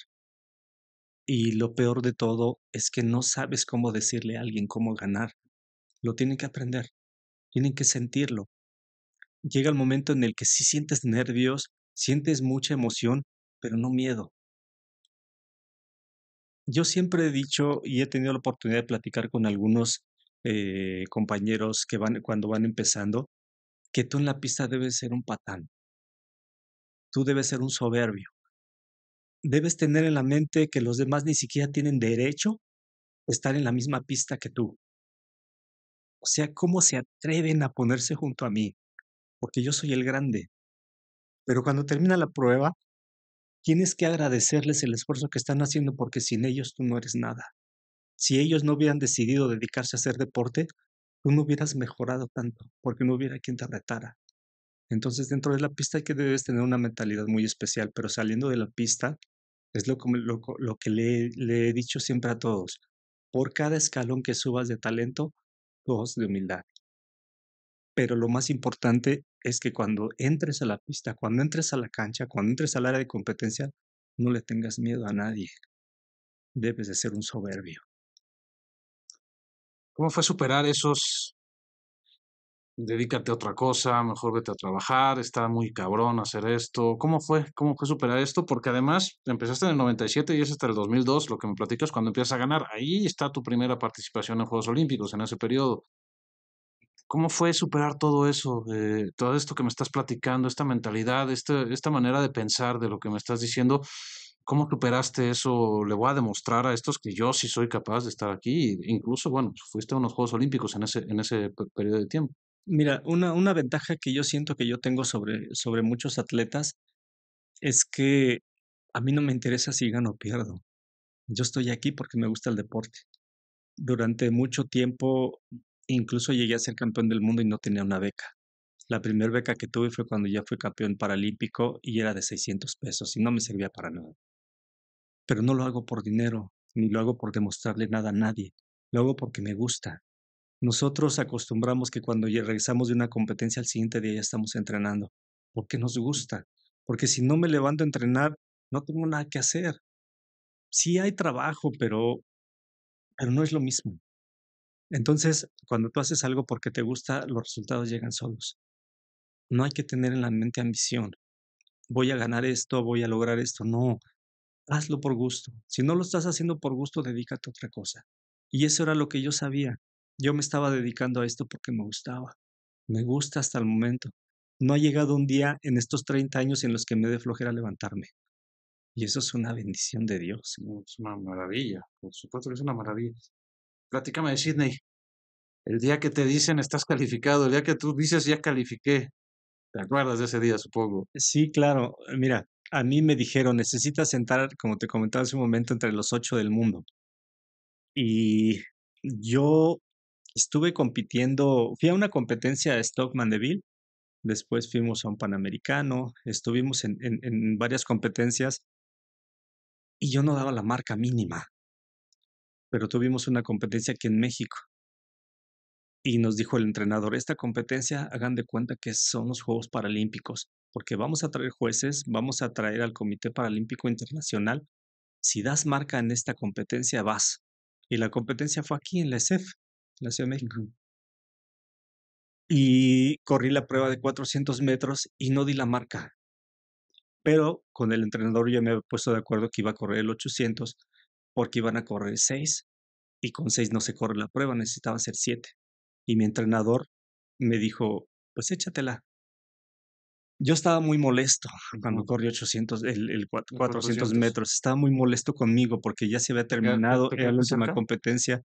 Y lo peor de todo es que no sabes cómo decirle a alguien cómo ganar lo tienen que aprender, tienen que sentirlo. Llega el momento en el que si sí sientes nervios, sientes mucha emoción, pero no miedo. Yo siempre he dicho y he tenido la oportunidad de platicar con algunos eh, compañeros que van cuando van empezando, que tú en la pista debes ser un patán, tú debes ser un soberbio, debes tener en la mente que los demás ni siquiera tienen derecho a estar en la misma pista que tú. O sea, ¿cómo se atreven a ponerse junto a mí? Porque yo soy el grande. Pero cuando termina la prueba, tienes que agradecerles el esfuerzo que están haciendo porque sin ellos tú no eres nada. Si ellos no hubieran decidido dedicarse a hacer deporte, tú no hubieras mejorado tanto porque no hubiera quien te retara. Entonces, dentro de la pista hay que debes tener una mentalidad muy especial, pero saliendo de la pista, es lo, que le he dicho siempre a todos. Por cada escalón que subas de talento, dos de humildad. Pero lo más importante es que cuando entres a la pista, cuando entres a la cancha, cuando entres al área de competencia, no le tengas miedo a nadie. Debes de ser un soberbio. ¿Cómo fue superar esos dedícate a otra cosa, mejor vete a trabajar, está muy cabrón hacer esto. ¿Cómo fue? ¿Cómo fue superar esto? Porque además empezaste en el 97 y es hasta el 2002 lo que me platicas cuando empiezas a ganar. Ahí está tu primera participación en Juegos Olímpicos en ese periodo. ¿Cómo fue superar todo eso, eh, todo esto que me estás platicando, esta mentalidad, este, esta, manera de pensar de lo que me estás diciendo? ¿Cómo superaste eso? Le voy a demostrar a estos que yo sí soy capaz de estar aquí. Incluso, bueno, pues, fuiste a unos Juegos Olímpicos en ese, en ese periodo de tiempo. Mira, una, una ventaja que yo siento que yo tengo sobre, sobre muchos atletas es que a mí no me interesa si gano o pierdo. Yo estoy aquí porque me gusta el deporte. Durante mucho tiempo incluso llegué a ser campeón del mundo y no tenía una beca. La primera beca que tuve fue cuando ya fui campeón paralímpico y era de 600 pesos y no me servía para nada. Pero no lo hago por dinero, ni lo hago por demostrarle nada a nadie. Lo hago porque me gusta. Nosotros acostumbramos que cuando regresamos de una competencia al siguiente día ya estamos entrenando, porque nos gusta, porque si no me levanto a entrenar, no tengo nada que hacer. Sí hay trabajo, pero, pero no es lo mismo. Entonces, cuando tú haces algo porque te gusta, los resultados llegan solos. No hay que tener en la mente ambición. Voy a ganar esto, voy a lograr esto. No, hazlo por gusto. Si no lo estás haciendo por gusto, dedícate a otra cosa. Y eso era lo que yo sabía. Yo me estaba dedicando a esto porque me gustaba. Me gusta hasta el momento. No ha llegado un día en estos 30 años en los que me dé flojera levantarme. Y eso es una bendición de Dios. Es una maravilla, por supuesto que es una maravilla. Platícame de Sidney. El día que te dicen estás calificado, el día que tú dices ya califiqué. ¿Te acuerdas de ese día, supongo? Sí, claro. Mira, a mí me dijeron, necesitas sentar, como te comentaba hace un momento, entre los ocho del mundo. Y yo estuve compitiendo, fui a una competencia de Stockman después fuimos a un Panamericano, estuvimos en, varias competencias y yo no daba la marca mínima, pero tuvimos una competencia aquí en México. Y nos dijo el entrenador, esta competencia hagan de cuenta que son los Juegos Paralímpicos, porque vamos a traer jueces, vamos a traer al Comité Paralímpico Internacional. Si das marca en esta competencia, vas. Y la competencia fue aquí en la e SEF, la Y corrí la prueba de 400 metros y no di la marca. Pero con el entrenador yo me había puesto de acuerdo que iba a correr el 800 porque iban a correr 6 y con 6 no se corre la prueba, necesitaba hacer 7. Y mi entrenador me dijo, pues échatela. Yo estaba muy molesto cuando corrí 800, el, 400 metros. Estaba muy molesto conmigo porque ya se había terminado la última competencia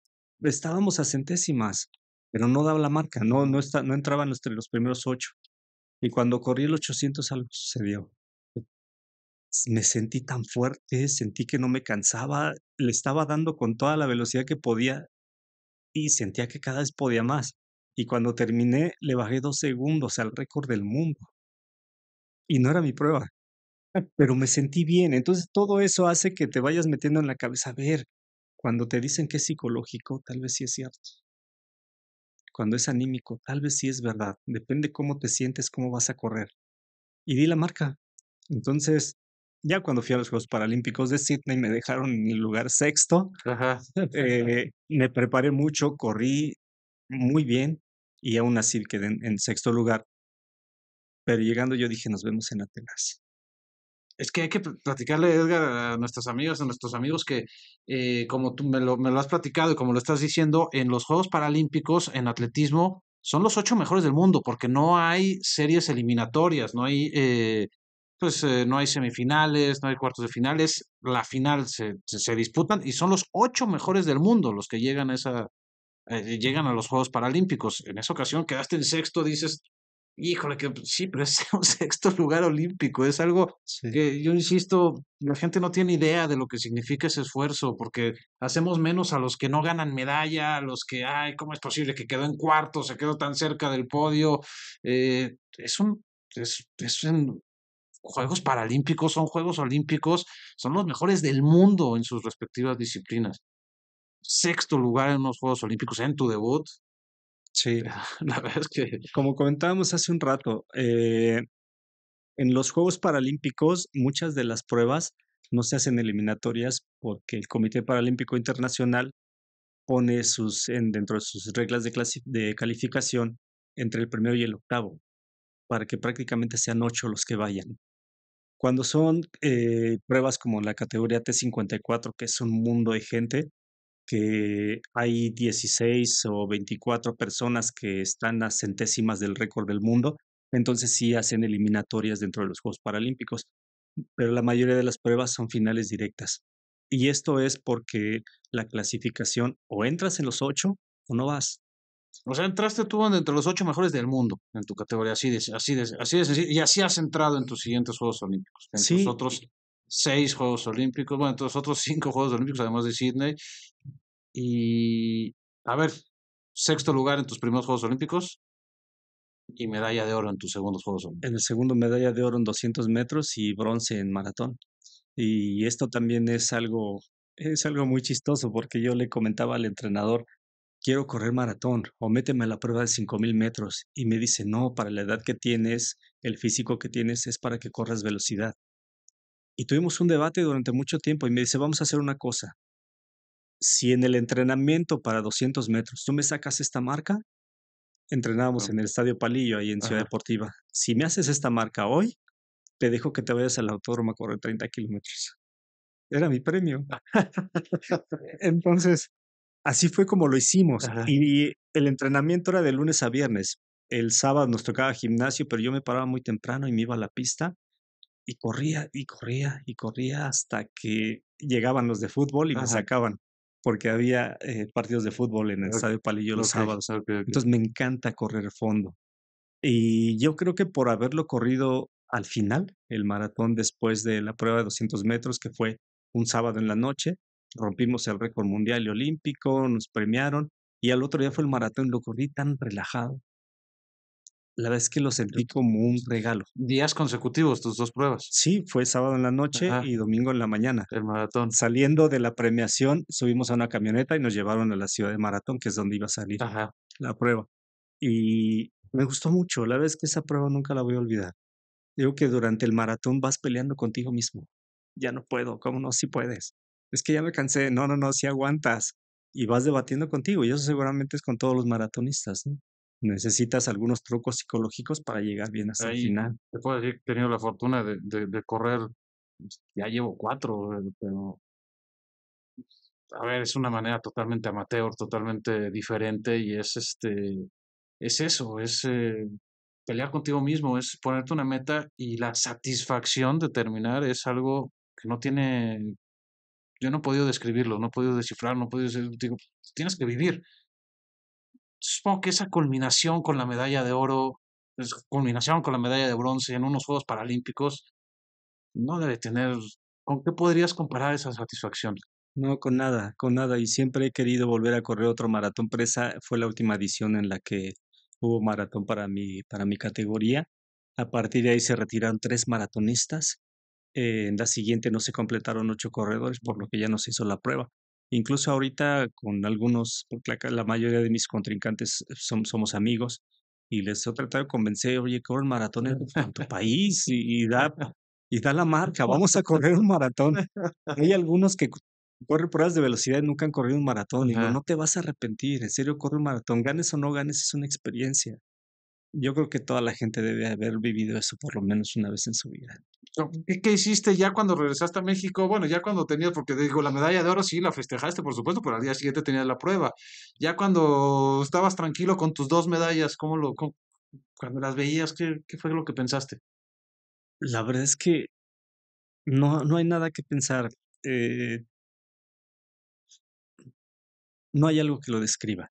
estábamos a centésimas, pero no daba la marca, no, no, no entraba entre los, primeros ocho. Y cuando corrí el 800 algo sucedió. Me sentí tan fuerte, sentí que no me cansaba, le estaba dando con toda la velocidad que podía y sentía que cada vez podía más. Y cuando terminé, le bajé dos segundos al récord del mundo. Y no era mi prueba, pero me sentí bien. Entonces todo eso hace que te vayas metiendo en la cabeza, a ver, cuando te dicen que es psicológico, tal vez sí es cierto. Cuando es anímico, tal vez sí es verdad. Depende cómo te sientes, cómo vas a correr. Y di la marca. Entonces, ya cuando fui a los Juegos Paralímpicos de Sydney me dejaron en el lugar sexto. *laughs* Eh, me preparé mucho, corrí muy bien y aún así quedé en, en sexto lugar. Pero llegando yo dije, nos vemos en Atenas. Es que hay que platicarle, Edgar, a nuestras amigas, a nuestros amigos, que eh, como tú me lo, has platicado y como lo estás diciendo, en los Juegos Paralímpicos, en atletismo, son los ocho mejores del mundo, porque no hay series eliminatorias, no hay eh, pues eh, no hay semifinales, no hay cuartos de finales, la final se, se, disputan y son los ocho mejores del mundo los que llegan a esa llegan a los Juegos Paralímpicos. En esa ocasión quedaste en sexto, dices, híjole, que sí, pero es *laughs* un sexto lugar olímpico, es algo que yo insisto, la gente no tiene idea de lo que significa ese esfuerzo, porque hacemos menos a los que no ganan medalla, a los que, ay, ¿cómo es posible que quedó en cuarto, se quedó tan cerca del podio? Eh, es un, es, es un, Juegos Paralímpicos, son Juegos Olímpicos, son los mejores del mundo en sus respectivas disciplinas. Sexto lugar en los Juegos Olímpicos en tu debut, Sí, *laughs* la verdad es que, como comentábamos hace un rato, eh, en los Juegos Paralímpicos muchas de las pruebas no se hacen eliminatorias porque el Comité Paralímpico Internacional pone sus, en, dentro de sus reglas de, calificación entre el primero y el octavo, para que prácticamente sean ocho los que vayan. Cuando son eh, pruebas como la categoría T54, que es un mundo de gente, que hay 16 o 24 personas que están a centésimas del récord del mundo, entonces sí hacen eliminatorias dentro de los Juegos Paralímpicos, pero la mayoría de las pruebas son finales directas. Y esto es porque la clasificación o entras en los ocho o no vas. O sea, entraste tú entre los ocho mejores del mundo en tu categoría, así es, así así y así has entrado en tus siguientes Juegos Olímpicos. En sí, otros seis Juegos Olímpicos, bueno, entonces otros cinco Juegos Olímpicos, además de Sydney. Y, a ver, sexto lugar en tus primeros Juegos Olímpicos y medalla de oro en tus segundos Juegos Olímpicos. En el segundo, medalla de oro en 200 metros y bronce en maratón. Y esto también es algo, es algo muy chistoso porque yo le comentaba al entrenador, quiero correr maratón o méteme a la prueba de 5000 metros. Y me dice, no, para la edad que tienes, el físico que tienes es para que corras velocidad. Y tuvimos un debate durante mucho tiempo y me dice, vamos a hacer una cosa. Si en el entrenamiento para 200 metros tú me sacas esta marca, entrenábamos en el Estadio Palillo, ahí en Ciudad Deportiva. Si me haces esta marca hoy, te dejo que te vayas al autódromo a correr 30 kilómetros. Era mi premio. Ah. *laughs* Entonces, así fue como lo hicimos. Y el entrenamiento era de lunes a viernes. El sábado nos tocaba gimnasio, pero yo me paraba muy temprano y me iba a la pista y corría y corría y corría hasta que llegaban los de fútbol y me sacaban porque había eh, partidos de fútbol en el Estadio Palillo los sábados. Entonces me encanta correr fondo. Y yo creo que por haberlo corrido al final, el maratón después de la prueba de 200 metros, que fue un sábado en la noche, rompimos el récord mundial y olímpico, nos premiaron, y al otro día fue el maratón, lo corrí tan relajado, la verdad que lo sentí como un regalo. Días consecutivos, tus dos pruebas. Sí, fue sábado en la noche y domingo en la mañana. El maratón. Saliendo de la premiación, subimos a una camioneta y nos llevaron a la ciudad de Maratón, que es donde iba a salir la prueba. Y me gustó mucho. La vez que esa prueba nunca la voy a olvidar. Digo que durante el maratón vas peleando contigo mismo. Ya no puedo, ¿cómo no? Sí puedes. Es que ya me cansé. No, no, no, sí aguantas. Y vas debatiendo contigo. Y eso seguramente es con todos los maratonistas. ¿no? necesitas algunos trucos psicológicos para llegar bien hasta el final. puedo decir he tenido la fortuna de, de, correr, pues, ya llevo cuatro, eh, pero a ver, es una manera totalmente amateur, totalmente diferente y es este, es eso, es eh, pelear contigo mismo, es ponerte una meta y la satisfacción de terminar es algo que no tiene, yo no he podido describirlo, no he podido descifrar, no he podido, digo, tienes que vivir, supongo que esa culminación con la medalla de oro, esa pues, culminación con la medalla de bronce en unos Juegos Paralímpicos, no debe tener, ¿con qué podrías comparar esa satisfacción? No, con nada, con nada. Y siempre he querido volver a correr otro maratón, pero esa fue la última edición en la que hubo maratón para mi, para mi categoría. A partir de ahí se retiraron tres maratonistas. en la siguiente no se completaron ocho corredores, por lo que ya no se hizo la prueba. Incluso ahorita con algunos, porque la, mayoría de mis contrincantes eh, somos amigos, y les he tratado de convencer, oye, corre un maratón en, tu *laughs* país y, da, y da la marca, vamos a *laughs* correr un maratón. Hay algunos que corren pruebas de velocidad y nunca han corrido un maratón. Y no te vas a arrepentir, en serio, corre un maratón, ganes o no ganes, es una experiencia yo creo que toda la gente debe haber vivido eso por lo menos una vez en su vida. qué hiciste ya cuando regresaste a México? Bueno, ya cuando tenías, porque digo, la medalla de oro sí la festejaste, por supuesto, pero al día siguiente tenías la prueba. Ya cuando estabas tranquilo con tus dos medallas, ¿cómo lo, cuando las veías, ¿qué, fue lo que pensaste? La verdad es que no, no hay nada que pensar. Eh, no hay algo que lo describa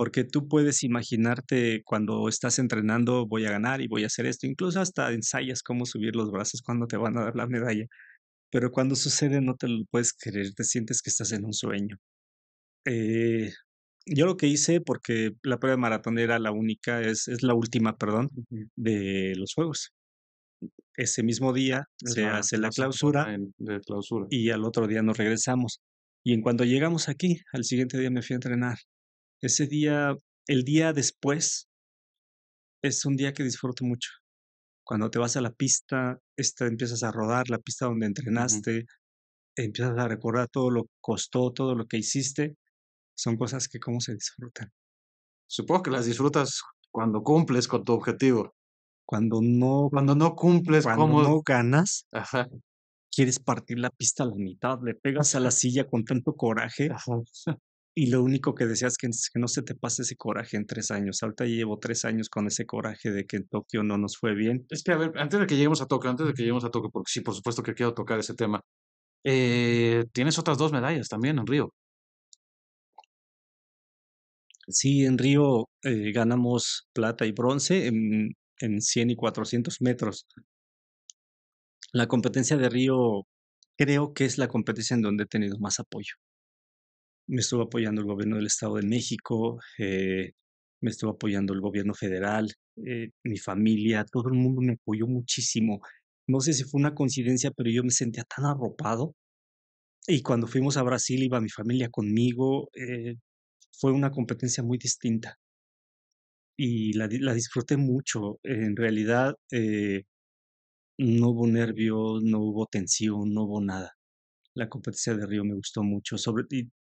porque tú puedes imaginarte cuando estás entrenando voy a ganar y voy a hacer esto, incluso hasta ensayas cómo subir los brazos cuando te van a dar la medalla, pero cuando sucede no te lo puedes creer, te sientes que estás en un sueño. Eh, yo lo que hice, porque la prueba de maratón era la única, es, la última, perdón, de los Juegos. Ese mismo día se hace la clausura, clausura y al otro día nos regresamos. Y en cuando llegamos aquí, al siguiente día me fui a entrenar ese día, el día después, es un día que disfruto mucho. Cuando te vas a la pista, esta, empiezas a rodar, la pista donde entrenaste, empiezas a recordar todo lo que costó, todo lo que hiciste. Son cosas que cómo se disfrutan. Supongo que las disfrutas cuando cumples con tu objetivo. Cuando no, cuando no cumples, cuando no ganas, Ajá. quieres partir la pista a la mitad, le pegas a la silla con tanto coraje Ajá y lo único que deseas es que, no se te pase ese coraje en tres años. Ahorita llevo tres años con ese coraje de que en Tokio no nos fue bien. Es que, a ver, antes de que lleguemos a Tokio, antes de que lleguemos a Tokio, porque sí, por supuesto que quiero tocar ese tema, eh, tienes otras dos medallas también en Río. Sí, en Río eh, ganamos plata y bronce en, en 100 y 400 metros. La competencia de Río creo que es la competencia en donde he tenido más apoyo me estuvo apoyando el gobierno del Estado de México, eh, me estuvo apoyando el gobierno federal, eh, mi familia, todo el mundo me apoyó muchísimo. No sé si fue una coincidencia, pero yo me sentía tan arropado. Y cuando fuimos a Brasil iba mi familia conmigo. Eh, fue una competencia muy distinta. Y la, disfruté mucho. En realidad no hubo nervios, no hubo tensión, no hubo nada. La competencia de Río me gustó mucho. Sobre,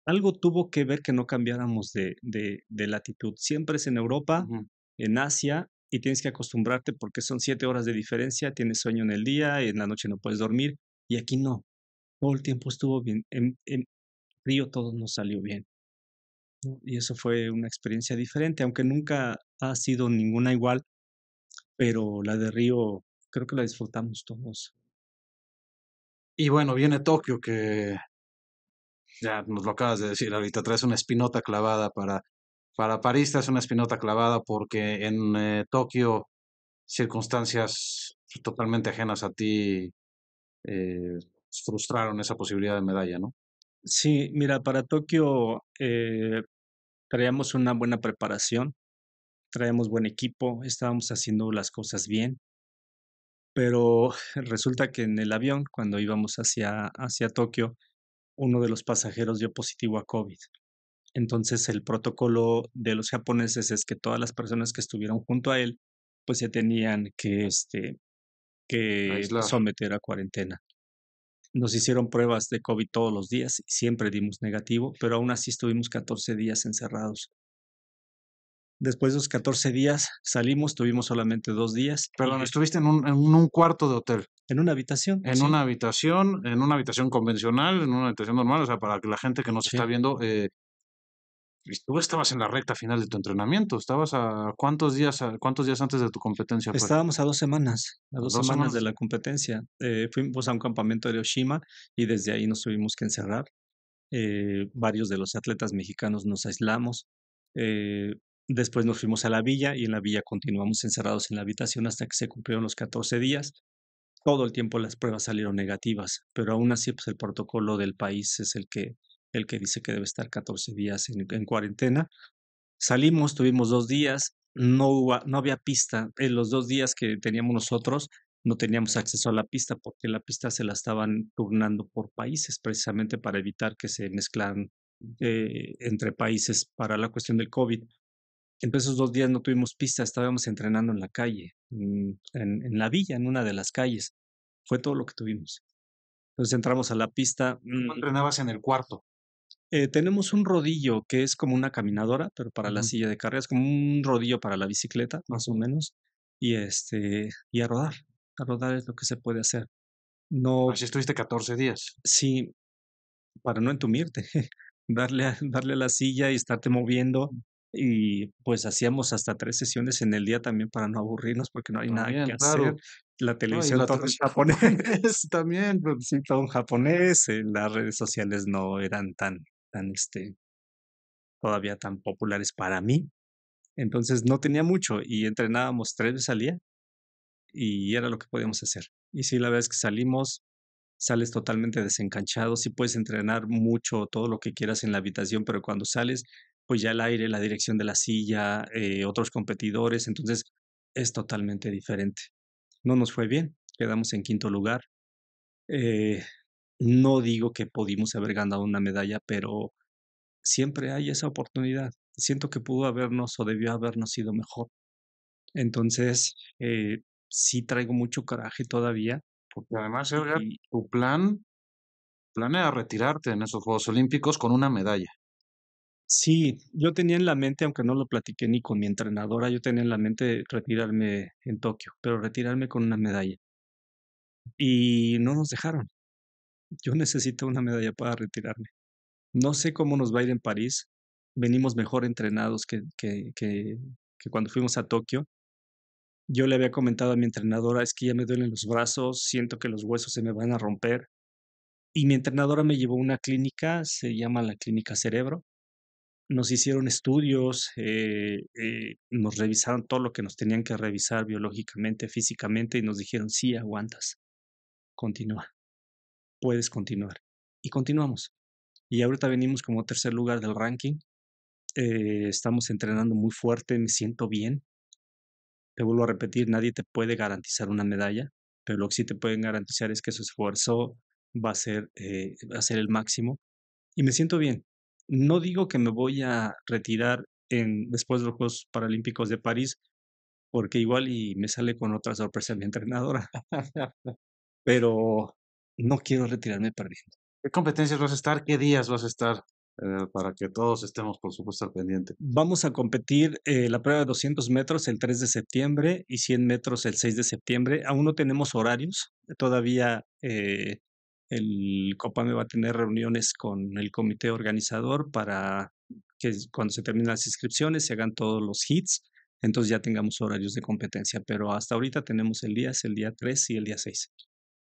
algo tuvo que ver que no cambiáramos de, latitud. Siempre es en Europa, en Asia, y tienes que acostumbrarte porque son siete horas de diferencia, tienes sueño en el día, y en la noche no puedes dormir, y aquí no. Todo el tiempo estuvo bien. En, Río todo nos salió bien. Y eso fue una experiencia diferente, aunque nunca ha sido ninguna igual, pero la de Río creo que la disfrutamos todos. Y bueno, viene Tokio, que ya nos lo acabas de decir ahorita, traes una espinota clavada para, para París, traes una espinota clavada porque en eh, Tokio circunstancias totalmente ajenas a ti eh, frustraron esa posibilidad de medalla, ¿no? Sí, mira, para Tokio eh, traíamos una buena preparación, traíamos buen equipo, estábamos haciendo las cosas bien, pero resulta que en el avión, cuando íbamos hacia, hacia Tokio, uno de los pasajeros dio positivo a COVID. Entonces el protocolo de los japoneses es que todas las personas que estuvieron junto a él, pues se tenían que, este, que someter a cuarentena. Nos hicieron pruebas de COVID todos los días, siempre dimos negativo, pero aún así estuvimos 14 días encerrados. Después de los 14 días salimos, tuvimos solamente dos días. Perdón, estuviste en un, en un cuarto de hotel. En una habitación. En una habitación, en una habitación convencional, en una habitación normal, o sea, para que la gente que nos está viendo eh, tú estabas en la recta final de tu entrenamiento, estabas a cuántos días, a, cuántos días antes de tu competencia. Estábamos a dos semanas, a dos, semanas, de la competencia. Eh, fuimos a un campamento de Hiroshima y desde ahí nos tuvimos que encerrar. Eh, varios de los atletas mexicanos nos aislamos. Después nos fuimos a la villa y en la villa continuamos encerrados en la habitación hasta que se cumplieron los 14 días. Todo el tiempo las pruebas salieron negativas, pero aún así pues, el protocolo del país es el que, el que dice que debe estar 14 días en, cuarentena. Salimos, tuvimos dos días, no, no había pista. En los dos días que teníamos nosotros, no teníamos acceso a la pista porque la pista se la estaban turnando por países precisamente para evitar que se mezclaran eh, entre países para la cuestión del COVID en esos dos días no tuvimos pista, estábamos entrenando en la calle, en, la villa, en una de las calles. Fue todo lo que tuvimos. Entonces entramos a la pista. no mm entrenabas en el cuarto? Eh, tenemos un rodillo que es como una caminadora, pero para la silla de carreras, como un rodillo para la bicicleta, más o menos. Y, este, y a rodar. A rodar es lo que se puede hacer. No. Pues estuviste 14 días. Sí, para no entumirte. *laughs* darle, darle a la silla y estarte moviendo y pues hacíamos hasta tres sesiones en el día también para no aburrirnos porque no hay nada que hacer. La televisión todo en *laughs* japonés también, sí, todo en japonés, eh, las redes sociales no eran tan, tan este, todavía tan populares para mí. Entonces no tenía mucho y entrenábamos tres veces al día y era lo que podíamos hacer. Y sí, la verdad es que salimos, sales totalmente desencanchado, sí puedes entrenar mucho todo lo que quieras en la habitación, pero cuando sales pues ya el aire, la dirección de la silla, eh, otros competidores, entonces es totalmente diferente. No nos fue bien, quedamos en quinto lugar. Eh, no digo que pudimos haber ganado una medalla, pero siempre hay esa oportunidad. Siento que pudo habernos o debió habernos sido mejor. Entonces, eh, sí traigo mucho coraje todavía. Porque además, tu plan planea retirarte en esos Juegos Olímpicos con una medalla. Sí, yo tenía en la mente, aunque no lo platiqué ni con mi entrenadora, yo tenía en la mente retirarme en Tokio, pero retirarme con una medalla. Y no nos dejaron. Yo *laughs* necesito una medalla para retirarme. No sé cómo nos va a ir en París. Venimos mejor entrenados que, cuando fuimos a Tokio. Yo le había comentado a mi entrenadora, es que ya me duelen los brazos, siento que los huesos se me van a romper. Y mi entrenadora me llevó a una clínica, se llama la Clínica Cerebro, nos hicieron estudios, eh, eh, nos revisaron todo lo que nos tenían que revisar biológicamente, físicamente, y nos dijeron, sí, aguantas, continúa, puedes continuar. Y continuamos. Y ahorita venimos como tercer lugar del ranking. Eh, estamos entrenando muy fuerte, me siento bien. Te vuelvo a repetir, nadie te puede garantizar una medalla, pero lo que sí te pueden garantizar es que su esfuerzo va a ser, va a ser el máximo. Y me siento bien, no digo que me voy a retirar después de los Juegos Paralímpicos de París, porque igual y me sale con otra sorpresa mi entrenadora. *laughs* Pero no quiero retirarme perdiendo. ¿Qué competencias vas a estar? ¿Qué días vas a estar? Eh, para que todos estemos, por supuesto, al pendiente. Vamos a competir eh, la prueba de 200 metros el 3 de septiembre y 100 metros el 6 de septiembre. Aún no tenemos horarios, todavía eh, el Copa me va a tener reuniones con el comité organizador para que cuando se terminen las inscripciones se hagan todos los hits, entonces ya tengamos horarios de competencia, pero hasta ahorita tenemos el día, es el día 3 y el día 6.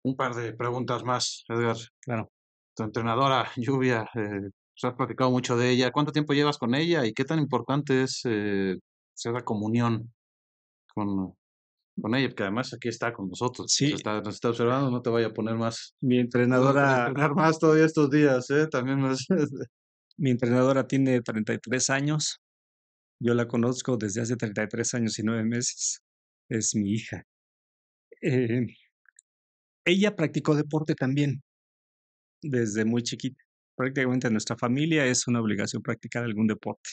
Un par de preguntas más, Edgar. Claro. Tu entrenadora, *laughs* Lluvia, eh, pues, has platicado mucho de ella. ¿Cuánto tiempo llevas con ella y qué tan importante es eh, ser la comunión con, con ella, que además aquí está con nosotros. Sí. Nos está, observando, no te vaya a poner más. Mi *laughs* entrenadora. No más todavía estos días, ¿eh? También más. *laughs* Mi entrenadora tiene 33 años. Yo la conozco desde hace 33 años y 9 meses. Es mi hija. Eh, ella practicó deporte también desde muy chiquita. Prácticamente en nuestra familia es una obligación practicar algún deporte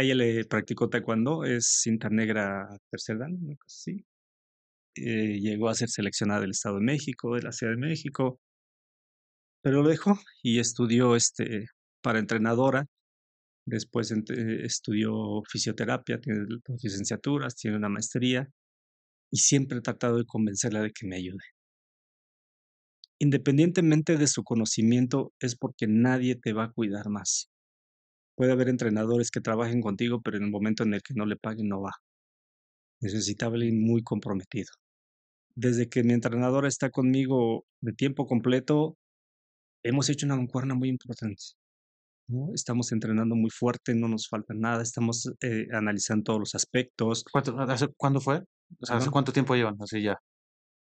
ella le practicó taekwondo, es cinta negra tercera así. Eh, llegó a ser seleccionada del Estado de México, de la Ciudad de México, pero lo dejó y estudió este, para entrenadora. Después eh, estudió fisioterapia, tiene dos licenciaturas, tiene una maestría y siempre he tratado de convencerla de que me ayude. Independientemente de su conocimiento, es porque nadie te va a cuidar más. Puede haber entrenadores que trabajen contigo, pero en el momento en el que no le paguen no va. Necesitaba alguien muy comprometido. Desde que mi entrenadora está conmigo de tiempo completo, hemos hecho una mancuerna muy importante. ¿no? Estamos entrenando muy fuerte, no nos falta nada, estamos eh, analizando todos los aspectos. ¿Cuándo fue? ¿Hace cuánto tiempo llevan así ya?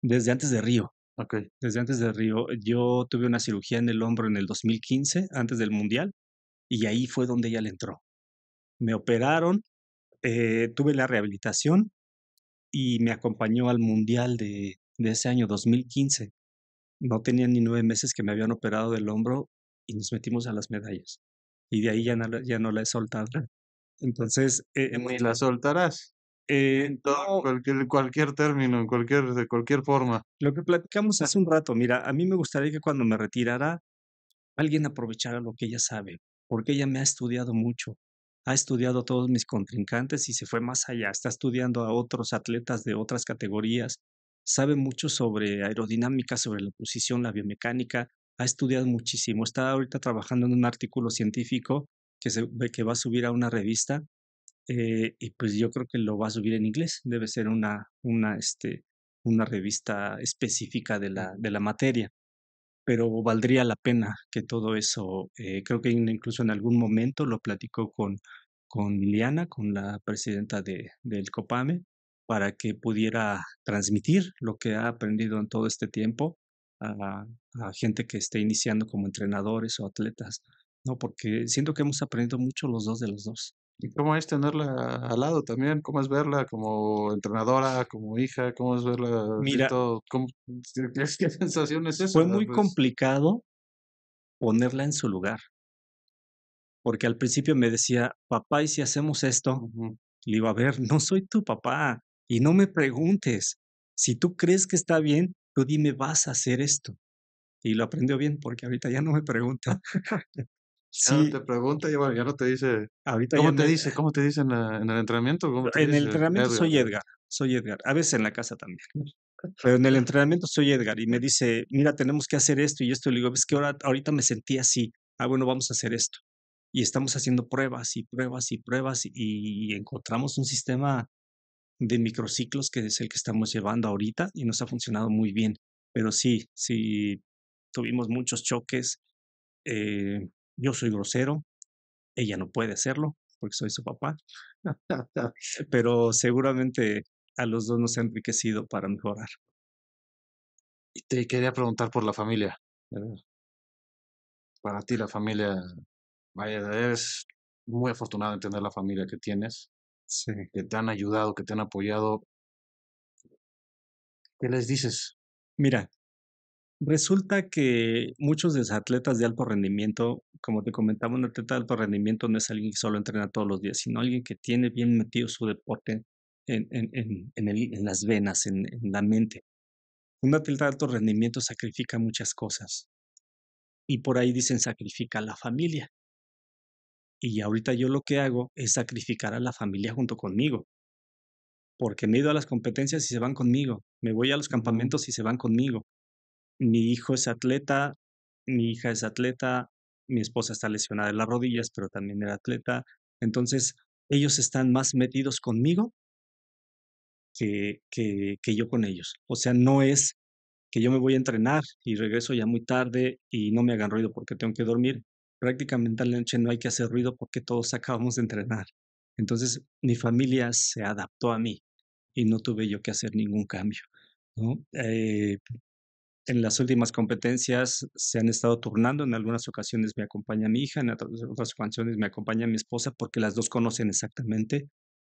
Desde antes de Río. Okay. Desde antes de Río. Yo tuve una cirugía en el hombro en el 2015, antes del Mundial y ahí fue donde ella le entró. Me operaron, eh, tuve la rehabilitación y me acompañó al Mundial de, de ese año 2015. No tenía ni nueve meses que me habían operado del hombro y nos metimos a las medallas. Y de ahí ya no, ya no la he soltado. Entonces... Eh, la soltarás? Eh, en todo, cualquier, cualquier término, cualquier, de cualquier forma. Lo que platicamos hace un rato, mira, a mí me gustaría que cuando me retirara, alguien aprovechara lo que ella sabe, porque ella me ha estudiado mucho, ha estudiado a todos mis contrincantes y se fue más allá, está estudiando a otros atletas de otras categorías, sabe mucho sobre aerodinámica, sobre la posición, la biomecánica, ha estudiado muchísimo, está ahorita trabajando en un artículo científico que, se, que va a subir a una revista eh, y pues yo creo que lo va a subir en inglés, debe ser una, una, este, una revista específica de la, de la materia pero valdría la pena que todo eso, eh, creo que incluso en algún momento lo platicó con, con Liliana con la presidenta de, del COPAME, para que pudiera transmitir lo que ha aprendido en todo este tiempo a, a, gente que esté iniciando como entrenadores o atletas, ¿no? Porque siento que hemos aprendido mucho los dos de los dos. ¿Y cómo es tenerla al lado también? ¿Cómo es verla como entrenadora, como hija? ¿Cómo es verla? Mira, *laughs* ¿qué, sensación es eso? Fue muy pues complicado ponerla en su lugar. Porque al principio me decía, papá, ¿y si hacemos esto? Le iba a ver, no soy tu papá y no me preguntes. Si tú crees que está bien, tú dime, vas a hacer esto. Y lo aprendió bien porque ahorita ya no me pregunta. *laughs* Sí. te pregunta, ya, ya no te dice. Ahorita ¿Cómo te dice? ¿Cómo te dice en, el entrenamiento? en el entrenamiento soy Edgar, soy Edgar. A veces en la casa también. Pero en el entrenamiento soy Edgar y me dice, mira, tenemos que hacer esto y esto. le digo, ves que ahora, ahorita me sentí así. Ah, bueno, vamos a hacer esto. Y estamos haciendo pruebas y pruebas y pruebas y, y encontramos un sistema de microciclos que es el que estamos llevando ahorita y nos ha funcionado muy bien. Pero sí, sí, tuvimos muchos choques. Eh, yo soy grosero, ella no puede hacerlo porque soy su papá, *laughs* pero seguramente a los dos nos ha enriquecido para mejorar. Y te quería preguntar por la familia. Para ti la familia, vaya, eres muy afortunado en tener la familia que tienes, que te han ayudado, que te han apoyado. ¿Qué les dices? Mira, Resulta que muchos de los atletas de alto rendimiento, como te comentaba, un atleta de alto rendimiento no es alguien que solo entrena todos los días, sino alguien que tiene bien metido su deporte en, las venas, en, la mente. Un atleta de alto rendimiento sacrifica muchas cosas. Y por ahí dicen sacrifica a la familia. Y ahorita yo lo que hago es sacrificar a la familia junto conmigo. Porque me he ido a las competencias y se van conmigo. Me voy a los campamentos y se van conmigo mi hijo es atleta, mi hija es atleta, mi esposa está lesionada en las rodillas, pero también era atleta. Entonces, ellos están más metidos conmigo que, que, yo con ellos. O sea, no es que yo me voy a entrenar y regreso ya muy tarde y no me hagan ruido porque tengo que dormir. Prácticamente a la noche no hay que hacer ruido porque todos acabamos de entrenar. Entonces, mi familia se adaptó a mí y no tuve yo que hacer ningún cambio. ¿no? Eh, en las últimas competencias se han estado turnando, en algunas ocasiones me acompaña mi hija, en otras ocasiones me acompaña mi esposa, porque las dos conocen exactamente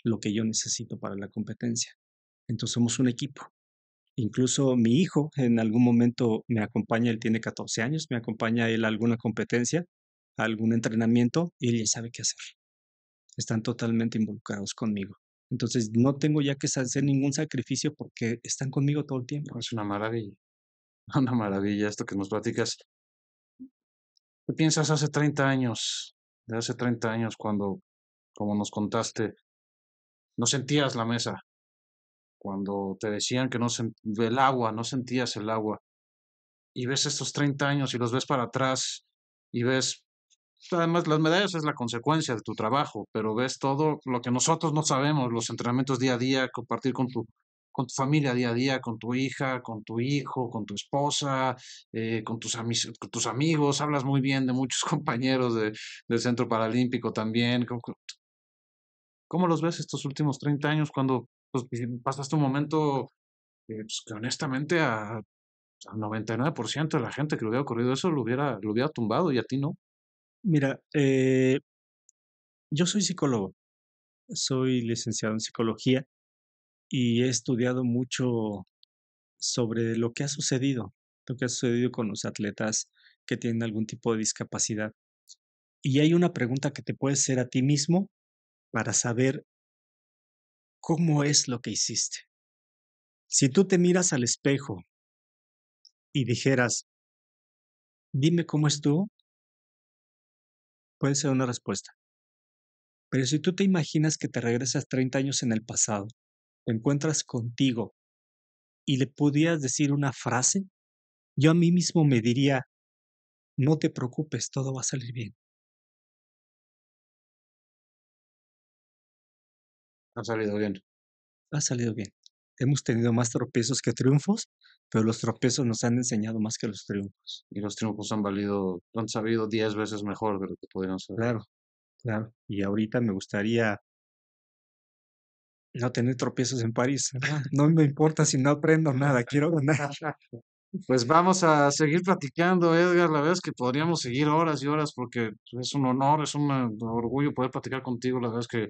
lo que yo necesito para la competencia. Entonces somos un equipo. Incluso mi hijo en algún momento me acompaña, él tiene 14 años, me acompaña él a alguna competencia, a algún entrenamiento y él sabe qué hacer. Están totalmente involucrados conmigo. Entonces no tengo ya que hacer ningún sacrificio porque están conmigo todo el tiempo. Es una maravilla. *laughs* Una maravilla esto que nos platicas. ¿Qué piensas hace 30 años? De hace 30 años cuando, como nos contaste, no sentías la mesa. Cuando te decían que no el agua, no sentías el agua. Y ves estos 30 años y los ves para atrás y ves Además, las medallas es la consecuencia de tu trabajo, pero ves todo lo que nosotros no sabemos, los entrenamientos día a día, compartir con tu con tu familia día a día, con tu hija, con tu hijo, con tu esposa, eh, con, tus con, tus amigos, hablas muy bien de muchos *laughs* compañeros del Centro Paralímpico también. ¿Cómo, los ves estos últimos 30 años cuando pues, pasaste un momento eh, pues, que honestamente a, al 99% de la gente que le hubiera ocurrido eso lo hubiera, lo hubiera tumbado y a ti no? Mira, eh, yo soy psicólogo, soy licenciado en psicología y he estudiado mucho sobre lo que ha sucedido, lo que ha sucedido con los atletas que tienen algún tipo de discapacidad. Y hay una pregunta que te puedes hacer a ti mismo para saber cómo es lo que hiciste. Si tú te miras al espejo y dijeras, dime cómo es tú, puede ser una respuesta. Pero si tú te imaginas que te regresas 30 años en el pasado encuentras contigo y le pudieras decir una frase, yo a mí mismo me diría, no te preocupes, todo va a salir bien. Ha salido bien. Ha salido bien. Hemos tenido más tropiezos que triunfos, pero los tropiezos nos han enseñado más que los triunfos. Y los triunfos han valido, han sabido 10 veces mejor de lo que pudieron ser. Claro, claro. Y ahorita me gustaría no tener tropiezos en París. No me importa si no aprendo nada, quiero ganar. *laughs* Pues vamos a seguir platicando, Edgar. La verdad es que podríamos seguir horas y horas porque es un honor, es un orgullo poder platicar contigo. La verdad es que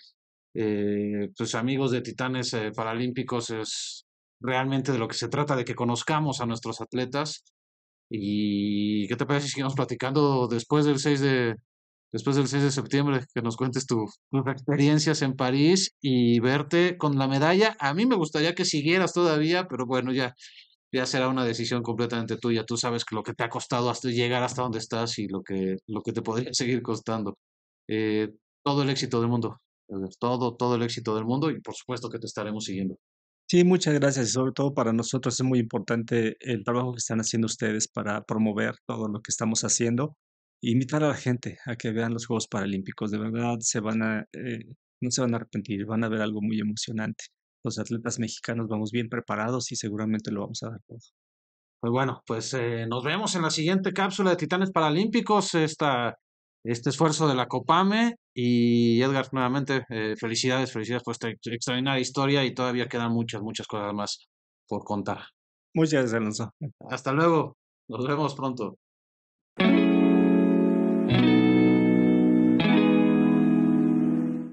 eh, amigos de Titanes eh, Paralímpicos es realmente de lo que se trata, de que conozcamos a nuestros atletas. ¿Y qué te parece si seguimos platicando después del 6 de, después del 6 de septiembre, que nos cuentes tus experiencias en París y verte con la medalla. A mí me gustaría que siguieras todavía, pero bueno, ya, ya será una decisión completamente tuya. Tú sabes lo que te ha costado hasta llegar hasta donde estás y lo que, lo que te podría *laughs* seguir costando. Eh, todo el éxito del mundo, todo, todo el éxito del mundo y por supuesto que te estaremos siguiendo. Sí, muchas gracias. Sobre todo para nosotros es muy importante el trabajo que están haciendo ustedes para promover todo lo que estamos haciendo invitar a la gente a que vean los Juegos Paralímpicos. De verdad, se van a, eh, no se van a arrepentir, van a ver algo muy emocionante. Los atletas mexicanos vamos bien preparados y seguramente lo vamos a dar todo. Pues bueno, pues eh, nos vemos en la siguiente cápsula de Titanes Paralímpicos, este esfuerzo de la Copame. Y Edgar, nuevamente, eh, felicidades, felicidades por esta extraordinaria historia y todavía quedan muchas, muchas cosas más por contar. Muchas gracias, Alonso. Hasta luego, nos vemos pronto.